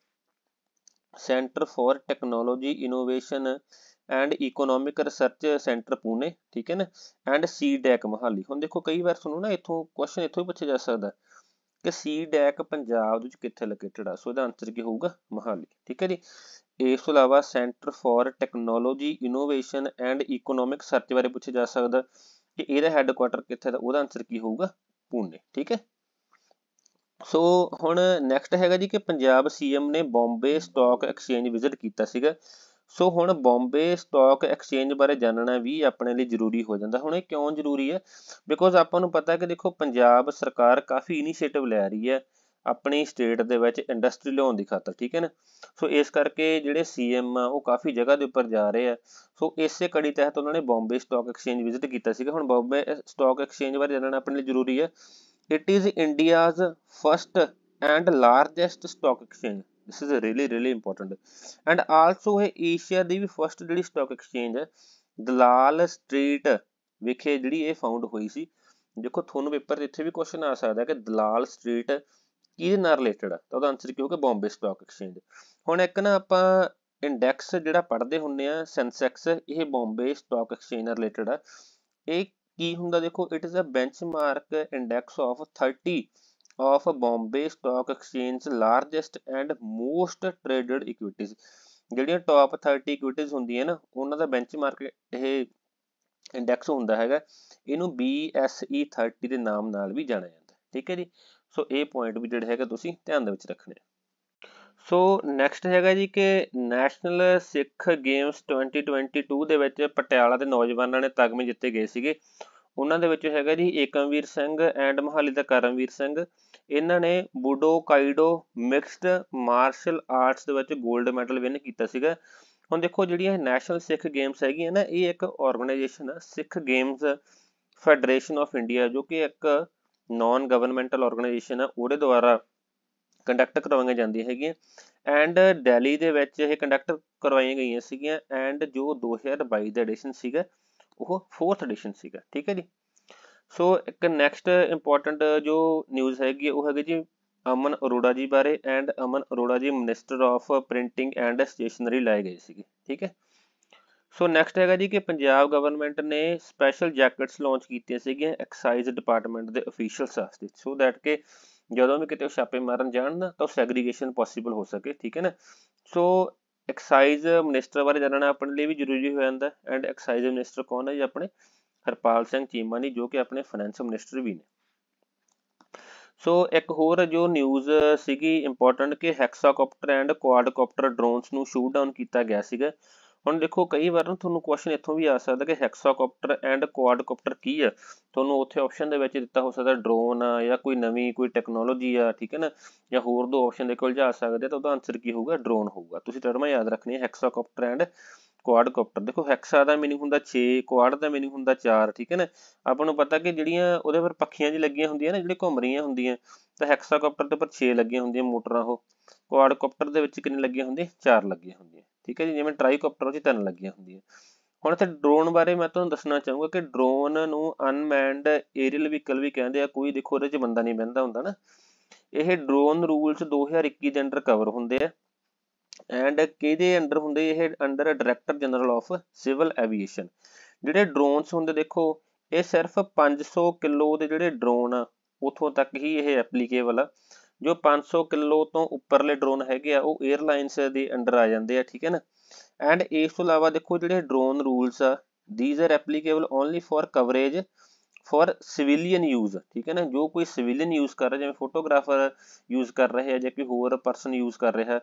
centre for technology innovation and economic research centre Pune ਠੀਕ ਹੈ ਨਾ ਐਂਡ ਸੀ ਡੈਕ ਮਹਾਲੀ ਹੁਣ ਦੇਖੋ ਕਈ ਵਾਰ ਤੁਹਾਨੂੰ ਨਾ ਇੱਥੋਂ ਕੁਐਸਚਨ ਇੱਥੋਂ ਹੀ ਪੁੱਛਿਆ ਜਾ ਸਕਦਾ ਕਿ ਸੀ ਡੈਕ ਪੰਜਾਬ ਦੇ ਵਿੱਚ ਕਿੱਥੇ ਲੋਕੇਟਡ ਆ ਸੋ ਇਹਦਾ ਆਨਸਰ ਕੀ ਹੋਊਗਾ ਮੋਹਾਲੀ ਠੀਕ ਹੈ ਜੀ ਇਸ ਤੋਂ ਇਲਾਵਾ centre for technology innovation and economic search ਬਾਰੇ ਪੁੱਛਿਆ ਜਾ ਸਕਦਾ ਕਿ ਇਹਦਾ ਹੈੱਡਕੁਆਟਰ ਕਿੱਥੇ ਦਾ ਉਹਦਾ ਆਨਸਰ ਕੀ ਹੋਊਗਾ ਪੂਨੇ ਠੀਕ ਹੈ ਸੋ ਹੁਣ ਨੈਕਸਟ ਹੈਗਾ ਜੀ ਕਿ ਪੰਜਾਬ ਸੀਐਮ ਨੇ ਬੰਬੇ ਸਟਾਕ ਐਕਸਚੇਂਜ ਵਿਜ਼ਿਟ ਕੀਤਾ ਸੀਗਾ ਸੋ ਹੁਣ ਬੰਬੇ ਸਟਾਕ ਐਕਸਚੇਂਜ ਬਾਰੇ ਜਾਣਨਾ ਵੀ ਆਪਣੇ ਲਈ ਜ਼ਰੂਰੀ ਹੋ ਜਾਂਦਾ ਹੁਣ ਇਹ ਕਿਉਂ ਜ਼ਰੂਰੀ ਹੈ ਬਿਕੋਜ਼ ਆਪਾਂ ਨੂੰ ਪਤਾ ਹੈ ਕਿ ਦੇਖੋ ਪੰਜਾਬ ਸਰਕਾਰ ਕਾਫੀ ਇਨੀਸ਼ੀਏਟਿਵ ਲੈ ਰਹੀ ਹੈ ਆਪਣੀ ਸਟੇਟ ਦੇ ਵਿੱਚ ਇੰਡਸਟਰੀ ਲਿਆਉਣ ਦੀ ਖਾਤਰ ਠੀਕ ਹੈ ਨਾ ਸੋ ਇਸ ਕਰਕੇ ਜਿਹੜੇ ਸੀਐਮ ਆ ਉਹ ਕਾਫੀ ਜਗ੍ਹਾ ਦੇ ਉੱਪਰ ਜਾ ਰਹੇ ਆ ਸੋ ਇਸੇ ਕੜੀ ਤਹਿਤ ਉਹਨਾਂ ਨੇ ਬੰਬੇ ਸਟਾਕ ਐਕਸਚੇਂਜ ਵਿਜ਼ਿਟ ਕੀਤਾ ਸੀਗਾ ਹੁਣ ਬੰਬੇ ਸਟਾਕ ਐਕਸਚੇਂਜ ਬਾਰੇ ਜਾਣਨਾ ਆਪਣੇ ਲਈ ਜ਼ਰੂਰੀ ਹੈ it is India's first and largest stock exchange this is really really important and also ਇਹ ਏਸ਼ੀਆ ਦੀ ਵੀ ਫਰਸਟ ਜਿਹੜੀ ਸਟਾਕ ਐਕਸਚੇਂਜ ਹੈ ਦਲਾਲ ਸਟਰੀਟ ਵਿਖੇ ਜਿਹੜੀ ਇਹ ਫਾਊਂਡ ਹੋਈ ਸੀ ਦੇਖੋ ਤੁਹਾਨੂੰ ਪੇਪਰ ਇੱਥੇ ਵੀ ਕੁਐਸਚਨ ਆ ਸਕਦਾ ਕਿ ਦਲਾਲ ਸਟਰੀਟ ਕਿਹਦੇ ਨਾਲ ਰਿਲੇਟਡ ਹੈ ਤਾਂ ਉਹਦਾ ਆਨਸਰ ਕੀ ਹੋਊਗਾ ਬੰਬੇ ਸਟਾਕ ਐਕਸਚੇਂਜ ਹੁਣ ਇੱਕ ਨਾ ਆਪਾਂ ਇੰਡੈਕਸ ਜਿਹੜਾ ਪੜ੍ਹਦੇ ਹੁੰਨੇ ਆ ਸੈਂਸੈਕਸ ਇਹ ਬੰਬੇ ਸਟਾਕ ਐਕਸਚੇਂਜ ਨਾਲ ਰਿਲੇਟਡ ਹੈ ਇਹ ਕੀ ਹੁੰਦਾ ਦੇਖੋ it is a benchmark index of 30 of Bombay Stock Exchange largest and most traded equities ਜਿਹੜੀਆਂ ਟਾਪ 30 equities ਹੁੰਦੀਆਂ ਨਾ ਉਹਨਾਂ ਦਾ ਬੈਂਚਮਾਰਕ ਇਹ ਇੰਡੈਕਸ ਹੁੰਦਾ ਹੈਗਾ ਇਹਨੂੰ BSE 30 ਦੇ ਨਾਮ ਨਾਲ ਵੀ ਜਾਣਿਆ ਜਾਂਦਾ ਠੀਕ ਹੈ ਜੀ ਸੋ ਇਹ ਪੁਆਇੰਟ ਵੀ ਜਿਹੜਾ ਹੈਗਾ ਤੁਸੀਂ ਧਿਆਨ ਦੇ ਵਿੱਚ ਰੱਖਣਾ ਸੋ ਨੈਕਸਟ ਹੈਗਾ ਜੀ ਕਿ ਨੈਸ਼ਨਲ ਸਿੱਖ ਗੇਮਸ 2022 ਦੇ ਵਿੱਚ ਪਟਿਆਲਾ ਦੇ ਨੌਜਵਾਨਾਂ ਨੇ ਤਗਮੇ ਜਿੱਤੇ ਗਏ ਸੀਗੇ ਉਹਨਾਂ ਦੇ ਵਿੱਚ ਹੈਗਾ ਜੀ ਏਕਮਵੀਰ ਸਿੰਘ ਐਂਡ ਮਹਾਲੀ ਦਾ ਕਰਮਵੀਰ ਸਿੰਘ ਇਹਨਾਂ ਨੇ Budo Kaido mixed martial arts ਦੇ ਵਿੱਚ 골ਡ ਮੈਡਲ ਵਿਨ ਕੀਤਾ ਸੀਗਾ ਹੁਣ ਦੇਖੋ ਜਿਹੜੀਆਂ ਇਹ ਨੈਸ਼ਨਲ ਸਿੱਖ ਗੇਮਸ ਹੈਗੀਆਂ ਨਾ ਇਹ ਇੱਕ ਆਰਗੇਨਾਈਜੇਸ਼ਨ ਆ Sikh games federation of India ਜੋ ਕਿ ਇੱਕ ਨਾਨ ਗਵਰਨਮੈਂਟਲ ਆਰਗੇਨਾਈਜੇਸ਼ਨ ਆ ਉਹਦੇ ਦੁਆਰਾ ਕੰਡਕਟ ਕਰਵਾਈਆਂ ਜਾਂਦੀਆਂ ਹੈਗੀਆਂ ਐਂਡ ਦਿੱਲੀ ਦੇ ਵਿੱਚ ਇਹ ਕੰਡਕਟ ਕਰਵਾਈਆਂ ਗਈਆਂ ਸੀਗੀਆਂ ਐਂਡ ਜੋ 2022 ਦਾ ਐਡੀਸ਼ਨ ਸੀਗਾ ਉਹ 4th ਐਡੀਸ਼ਨ ਸੀਗਾ ਠੀਕ ਹੈ ਜੀ ਸੋ ਇੱਕ ਨੈਕਸਟ ਇੰਪੋਰਟੈਂਟ ਜੋ ਨਿਊਜ਼ ਹੈਗੀ ਉਹ ਹੈਗੀ ਜੀ ਅਮਨ ਅਰੋੜਾ ਜੀ ਬਾਰੇ and Aman Arora ji minister of printing and stationery ਲਾਏ ਗਏ ਸੀਗੇ ਠੀਕ ਹੈ ਸੋ ਨੈਕਸਟ ਹੈਗਾ ਜੀ ਕਿ ਪੰਜਾਬ ਗਵਰਨਮੈਂਟ ਨੇ ਸਪੈਸ਼ਲ ਜੈਕਟਸ ਲਾਂਚ ਕੀਤੀਆਂ ਸੀਗੀਆਂ ਐਕਸਾਈਜ਼ ਡਿਪਾਰਟਮੈਂਟ ਦੇ ਅਫੀਸ਼ੀਅਲਸ ਵਾਸਤੇ ਸੋ ਥੈਟ ਕਿ ਜਦੋਂ ਵੀ ਕਿਤੇ ਛਾਪੇ ਮਾਰਨ ਜਾਣ ਨਾ ਤਾਂ ਸੈਗਰੀਗੇਸ਼ਨ ਪੋਸੀਬਲ ਹੋ ਸਕੇ ਠੀਕ ਹੈ ਨਾ ਸੋ ਐਕਸਾਈਜ਼ ਮਿਨਿਸਟਰ ਬਾਰੇ ਜਾਣਨਾ ਆਪਣੇ ਲਈ ਵੀ ਜ਼ਰੂਰੀ ਹੋ ਜਾਂਦਾ ਐਂਡ ਐਕਸਾਈਜ਼ ਮਿਨਿਸਟਰ ਕੌਣ ਹੈ ਜੀ ਆਪਣੇ ਹਰਪਾਲ ਸਿੰਘ ਚੀਮਾ ਨੇ ਜੋ ਕਿ ਆਪਣੇ ਫਾਈਨੈਂਸ ਮਿਨਿਸਟਰ ਵੀ ਨੇ ਸੋ ਇੱਕ ਹੋਰ ਜੋ ਨਿਊਜ਼ ਸੀਗੀ ਇੰਪੋਰਟੈਂਟ ਕਿ ਹੈਕਸਾਕਾਪਟਰ ਐਂਡ ਕੁਆਡਕਾਪਟਰ ਡਰੋਨਸ ਨੂੰ ਸ਼ੂਟ ਡਾਊਨ ਕੀਤਾ ਗਿਆ ਸੀਗਾ ਹੁਣ ਦੇਖੋ ਕਈ ਵਾਰ ਤੁਹਾਨੂੰ ਕੁਐਸਚਨ ਇੱਥੋਂ ਵੀ ਆ ਸਕਦਾ ਕਿ ਹੈਕਸਾਕਾਪਟਰ ਐਂਡ ਕੁਆਡਕਾਪਟਰ ਕੀ ਹੈ ਤੁਹਾਨੂੰ ਉੱਥੇ ਆਪਸ਼ਨ ਦੇ ਵਿੱਚ ਦਿੱਤਾ ਹੋ ਸਕਦਾ ਡਰੋਨ ਆ ਜਾਂ ਕੋਈ ਨਵੀਂ ਕੋਈ ਟੈਕਨੋਲੋਜੀ ਆ ਠੀਕ ਹੈ ਨਾ ਜਾਂ ਹੋਰ ਦੋ ਆਪਸ਼ਨ ਦੇ ਕੋਲ ਜਾ ਸਕਦੇ ਤਾਂ ਉਹਦਾ ਆਨਸਰ ਕੀ ਹੋਊਗਾ ਡਰੋਨ ਹੋਊਗਾ ਤੁਸੀਂ ਟਰਮਾਂ ਯਾਦ ਰੱਖਣੀ ਹੈ ਹੈਕਸਾਕਾਪਟਰ ਐਂਡ ਕੁਆਡ ਦੇਖੋ ਹੈਕਸਾ ਦਾ ਮੀਨਿੰਗ ਹੁੰਦਾ 6 ਕੁਆਡ ਦਾ ਮੀਨਿੰਗ ਹੁੰਦਾ 4 ਠੀਕ ਹੈ ਨਾ ਆਪਾਂ ਨੂੰ ਪਤਾ ਕਿ ਜਿਹੜੀਆਂ ਉਹਦੇ ਪਰ ਪੱਖੀਆਂ ਜਿਹੀ ਲੱਗੀਆਂ ਹੁੰਦੀਆਂ ਨੇ ਜਿਹੜੇ ਘੁੰਮ ਰਹੀਆਂ ਹੁੰਦੀਆਂ ਤਾਂ ਹੈਕਸਾਕਾਪਟਰ ਦੇ ਉੱਪਰ 6 ਲੱਗੀਆਂ ਹੁੰਦੀਆਂ ਮੋਟਰਾਂ ਉਹ ਕੁਆਡ ਦੇ ਵਿੱਚ ਕਿੰਨੇ ਲੱਗੀਆਂ ਹੁੰਦੀਆਂ 4 ਲੱਗੀਆਂ ਹੁੰਦੀਆਂ ਠੀਕ ਹੈ ਜੀ ਜਿਵੇਂ ਟ੍ਰਾਈ ਉਹਦੇ 3 ਲੱਗੀਆਂ ਹੁੰਦੀਆਂ ਹੁਣ ਇੱਥੇ ਡਰੋਨ ਬਾਰੇ ਮੈਂ ਤੁਹਾਨੂੰ ਦੱਸਣਾ ਚਾਹੂੰਗਾ ਕਿ ਡਰੋਨ ਨੂੰ ਅਨਮੈਂਡ 에ਰੀਅਲ ਵਹੀਕਲ ਵੀ ਕਹਿੰਦੇ ਆ ਕੋਈ ਦੇਖੋ ਉਹਦੇ 'ਚ ਬੰਦਾ ਨਹੀਂ ਬਹਿੰਦਾ ਹੁੰਦਾ ਨਾ ਇਹ ਡਰੋਨ ਰੂਲਸ 2021 ਦੇ ਅੰਡਰ ਕਵਰ ਹੁੰਦੇ ਆ ਐਂਡ ਕਿਹਦੇ ਅੰਡਰ ਹੁੰਦੇ ਇਹ under director general of civil aviation ਜਿਹੜੇ ਡਰੋਨਸ ਹੁੰਦੇ ਦੇਖੋ ਇਹ ਸਿਰਫ 500 ਕਿਲੋ ਦੇ ਜਿਹੜੇ ਡਰੋਨ ਆ ਉਥੋਂ ਤੱਕ ਹੀ ਇਹ ਐਪਲੀਕੇਬਲ ਆ ਜੋ 500 ਕਿਲੋ ਤੋਂ ਉੱਪਰਲੇ ਡਰੋਨ ਹੈਗੇ ਆ ਉਹ 에ਅਰਲਾਈਨਸ ਦੇ ਅੰਡਰ ਆ ਜਾਂਦੇ ਆ ਠੀਕ ਹੈ ਨਾ ਐਂਡ ਇਸ ਤੋਂ ਇਲਾਵਾ ਦੇਖੋ ਜਿਹੜੇ ਡਰੋਨ ਰੂਲਸ ਆ these are applicable only for coverage for civilian use ਠੀਕ ਹੈ ਨਾ ਜੋ ਕੋਈ ਸਿਵਿਲੀਅਨ ਯੂਜ਼ ਕਰ ਰਿਹਾ ਜਿਵੇਂ ਫੋਟੋਗ੍ਰਾਫਰ ਯੂਜ਼ ਕਰ ਰਹੇ ਆ ਜਾਂ ਕੋਈ ਹੋਰ ਪਰਸਨ ਯੂਜ਼ ਕਰ ਰਿਹਾ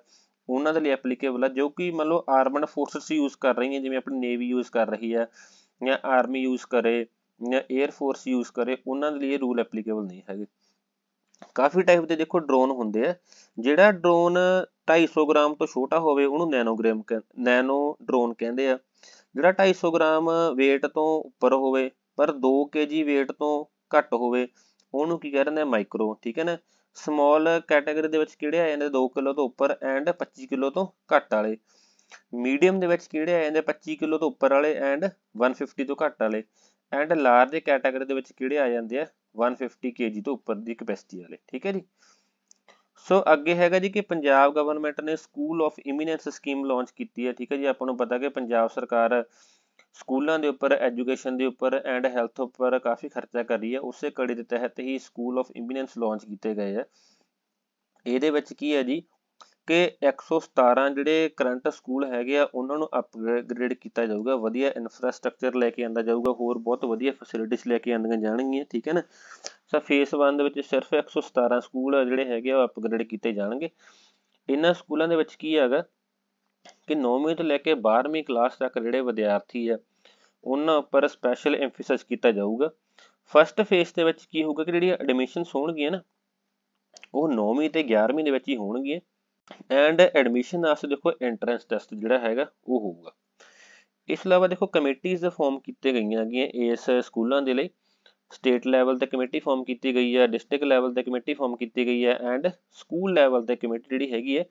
ਉਹਨਾਂ ਦੇ ਲਈ ਐਪਲੀਕੇਬਲ ਹੈ ਜੋ ਕਿ ਮੰਨ ਲਓ ਆਰਮਡ ਫੋਰਸਸ ਯੂਜ਼ ਕਰ ਰਹੀਆਂ ਜਿਵੇਂ ਆਪਣੀ ਨੇਵੀ ਯੂਜ਼ ਕਰ ਰਹੀ ਹੈ ਜਾਂ ਆਰਮੀ ਯੂਜ਼ ਕਰੇ ਜਾਂ 에ਅਰ ਫੋਰਸ ਯੂਜ਼ ਕਰੇ ਉਹਨਾਂ ਦੇ ਲਈ ਇਹ ਰੂਲ ਐਪਲੀਕੇਬਲ ਨਹੀਂ ਹੈਗੇ ਕਾਫੀ ਟਾਈਪ ਦੇ ਦੇਖੋ ਡਰੋਨ ਹੁੰਦੇ ਆ ਜਿਹੜਾ ਡਰੋਨ 250 ਗ੍ਰਾਮ ਤੋਂ ਛੋਟਾ ਹੋਵੇ ਉਹਨੂੰ ਨੈਨੋਗ੍ਰਾਮ ਨੈਨੋ ਡਰੋਨ ਕਹਿੰਦੇ ਆ ਜਿਹੜਾ 250 ਗ੍ਰਾਮ weight ਤੋਂ ਉੱਪਰ ਹੋਵੇ ਪਰ 2 kg weight ਤੋਂ ਘੱਟ ਹੋਵੇ ਉਹਨੂੰ ਕੀ ਕਹਿੰਦੇ ਆ ਮਾਈਕਰੋ ਠੀਕ ਹੈ ਨਾ ਸਮਾਲ ਕੈਟਾਗਰੀ ਦੇ ਵਿੱਚ ਕਿਹੜੇ ਆ ਜਾਂਦੇ 2 ਕਿਲੋ ਤੋਂ ਉੱਪਰ ਐਂਡ 25 ਕਿਲੋ ਤੋਂ ਘੱਟ ਵਾਲੇ ਮੀਡੀਅਮ ਦੇ ਵਿੱਚ ਕਿਹੜੇ ਆ ਜਾਂਦੇ 25 ਕਿਲੋ ਤੋਂ ਉੱਪਰ ਵਾਲੇ ਐਂਡ 150 ਤੋਂ ਘੱਟ ਵਾਲੇ ਐਂਡ ਲਾਰਜ ਕੈਟਾਗਰੀ ਦੇ ਵਿੱਚ ਕਿਹੜੇ ਆ ਜਾਂਦੇ ਆ 150 ਕੇਜੀ ਤੋਂ ਉੱਪਰ ਦੀ ਕਪੈਸਿਟੀ ਵਾਲੇ ਠੀਕ ਹੈ ਜੀ ਸੋ ਅੱਗੇ ਹੈਗਾ ਜੀ ਕਿ ਪੰਜਾਬ ਗਵਰਨਮੈਂਟ ਨੇ school of eminence scheme launch ਕੀਤੀ ਹੈ ਠੀਕ ਹੈ ਜੀ ਆਪਾਂ ਨੂੰ ਪਤਾ ਕਿ ਪੰਜਾਬ ਸਰਕਾਰ ਸਕੂਲਾਂ ਦੇ ਉੱਪਰ ਐਜੂਕੇਸ਼ਨ ਦੇ ਉੱਪਰ ਐਂਡ ਹੈਲਥ ਉੱਪਰ ਕਾਫ਼ੀ ਖ਼ਰਚਾ ਕਰ ਰਹੀ ਹੈ ਉਸੇ ਕੜੀ ਦੇ ਤਹਿਤ ਹੀ ਸਕੂਲ ਆਫ imminence ਲਾਂਚ ਕੀਤੇ ਗਏ ਹੈ ਇਹਦੇ ਵਿੱਚ ਕੀ ਹੈ ਜੀ ਕਿ 117 ਜਿਹੜੇ ਕਰੰਟ ਸਕੂਲ ਹੈਗੇ ਆ ਉਹਨਾਂ ਨੂੰ ਅਪਗ੍ਰੇਡ ਕੀਤਾ ਜਾਊਗਾ ਵਧੀਆ ਇਨਫਰਾਸਟ੍ਰਕਚਰ ਲੈ ਕੇ ਆਂਦਾ ਜਾਊਗਾ ਹੋਰ ਬਹੁਤ ਵਧੀਆ ਫੈਸਿਲਿਟੀਆਂ ਲੈ ਕੇ ਆਂਦੀਆਂ ਜਾਣਗੀਆਂ ਠੀਕ ਹੈ ਨਾ ਸੋ ਫੇਸ 1 ਦੇ ਵਿੱਚ ਸਿਰਫ 117 ਸਕੂਲ ਜਿਹੜੇ ਹੈਗੇ ਆ ਉਹ ਅਪਗ੍ਰੇਡ ਕੀਤੇ ਜਾਣਗੇ ਇਹਨਾਂ ਸਕੂਲਾਂ ਦੇ ਵਿੱਚ ਕੀ ਹੈਗਾ ਕਿ 9ਵੀਂ ਤੋਂ ਲੈ ਕੇ 12ਵੀਂ ਕਲਾਸ ਤੱਕ ਜਿਹੜੇ ਵਿਦਿਆਰਥੀ ਆ ਉਹਨਾਂ ਉੱਪਰ ਸਪੈਸ਼ਲ ਐਮਫੀਸਿਸ ਕੀਤਾ ਜਾਊਗਾ ਫਸਟ ਫੇਸ ਦੇ ਵਿੱਚ ਕੀ ਹੋਊਗਾ ਕਿ ਜਿਹੜੀਆਂ ਐਡਮਿਸ਼ਨਸ ਹੋਣਗੀਆਂ ਨਾ ਉਹ 9ਵੀਂ ਤੇ 11ਵੀਂ ਦੇ ਵਿੱਚ ਹੀ ਹੋਣਗੀਆਂ ਐਂਡ ਐਡਮਿਸ਼ਨ ਵਾਸਤੇ ਦੇਖੋ ਐਂਟਰੈਂਸ ਟੈਸਟ ਜਿਹੜਾ ਹੈਗਾ ਉਹ ਹੋਊਗਾ ਇਸ ਤੋਂ ਇਲਾਵਾ ਦੇਖੋ ਕਮੇਟੀਆਂ ਫਾਰਮ ਕੀਤੇ ਗਈਆਂ ਹੈਗੀਆਂ ਇਸ ਸਕੂਲਾਂ ਦੇ ਲਈ ਸਟੇਟ ਲੈਵਲ ਤੇ ਕਮੇਟੀ ਫਾਰਮ ਕੀਤੀ ਗਈ ਹੈ ਡਿਸਟ੍ਰਿਕਟ ਲੈਵਲ ਤੇ ਕਮੇਟੀ ਫਾਰਮ ਕੀਤੀ ਗਈ ਹੈ ਐਂਡ ਸਕੂਲ ਲੈਵਲ ਤੇ ਕਮੇਟੀ ਜਿਹੜੀ ਹੈਗੀ ਹੈ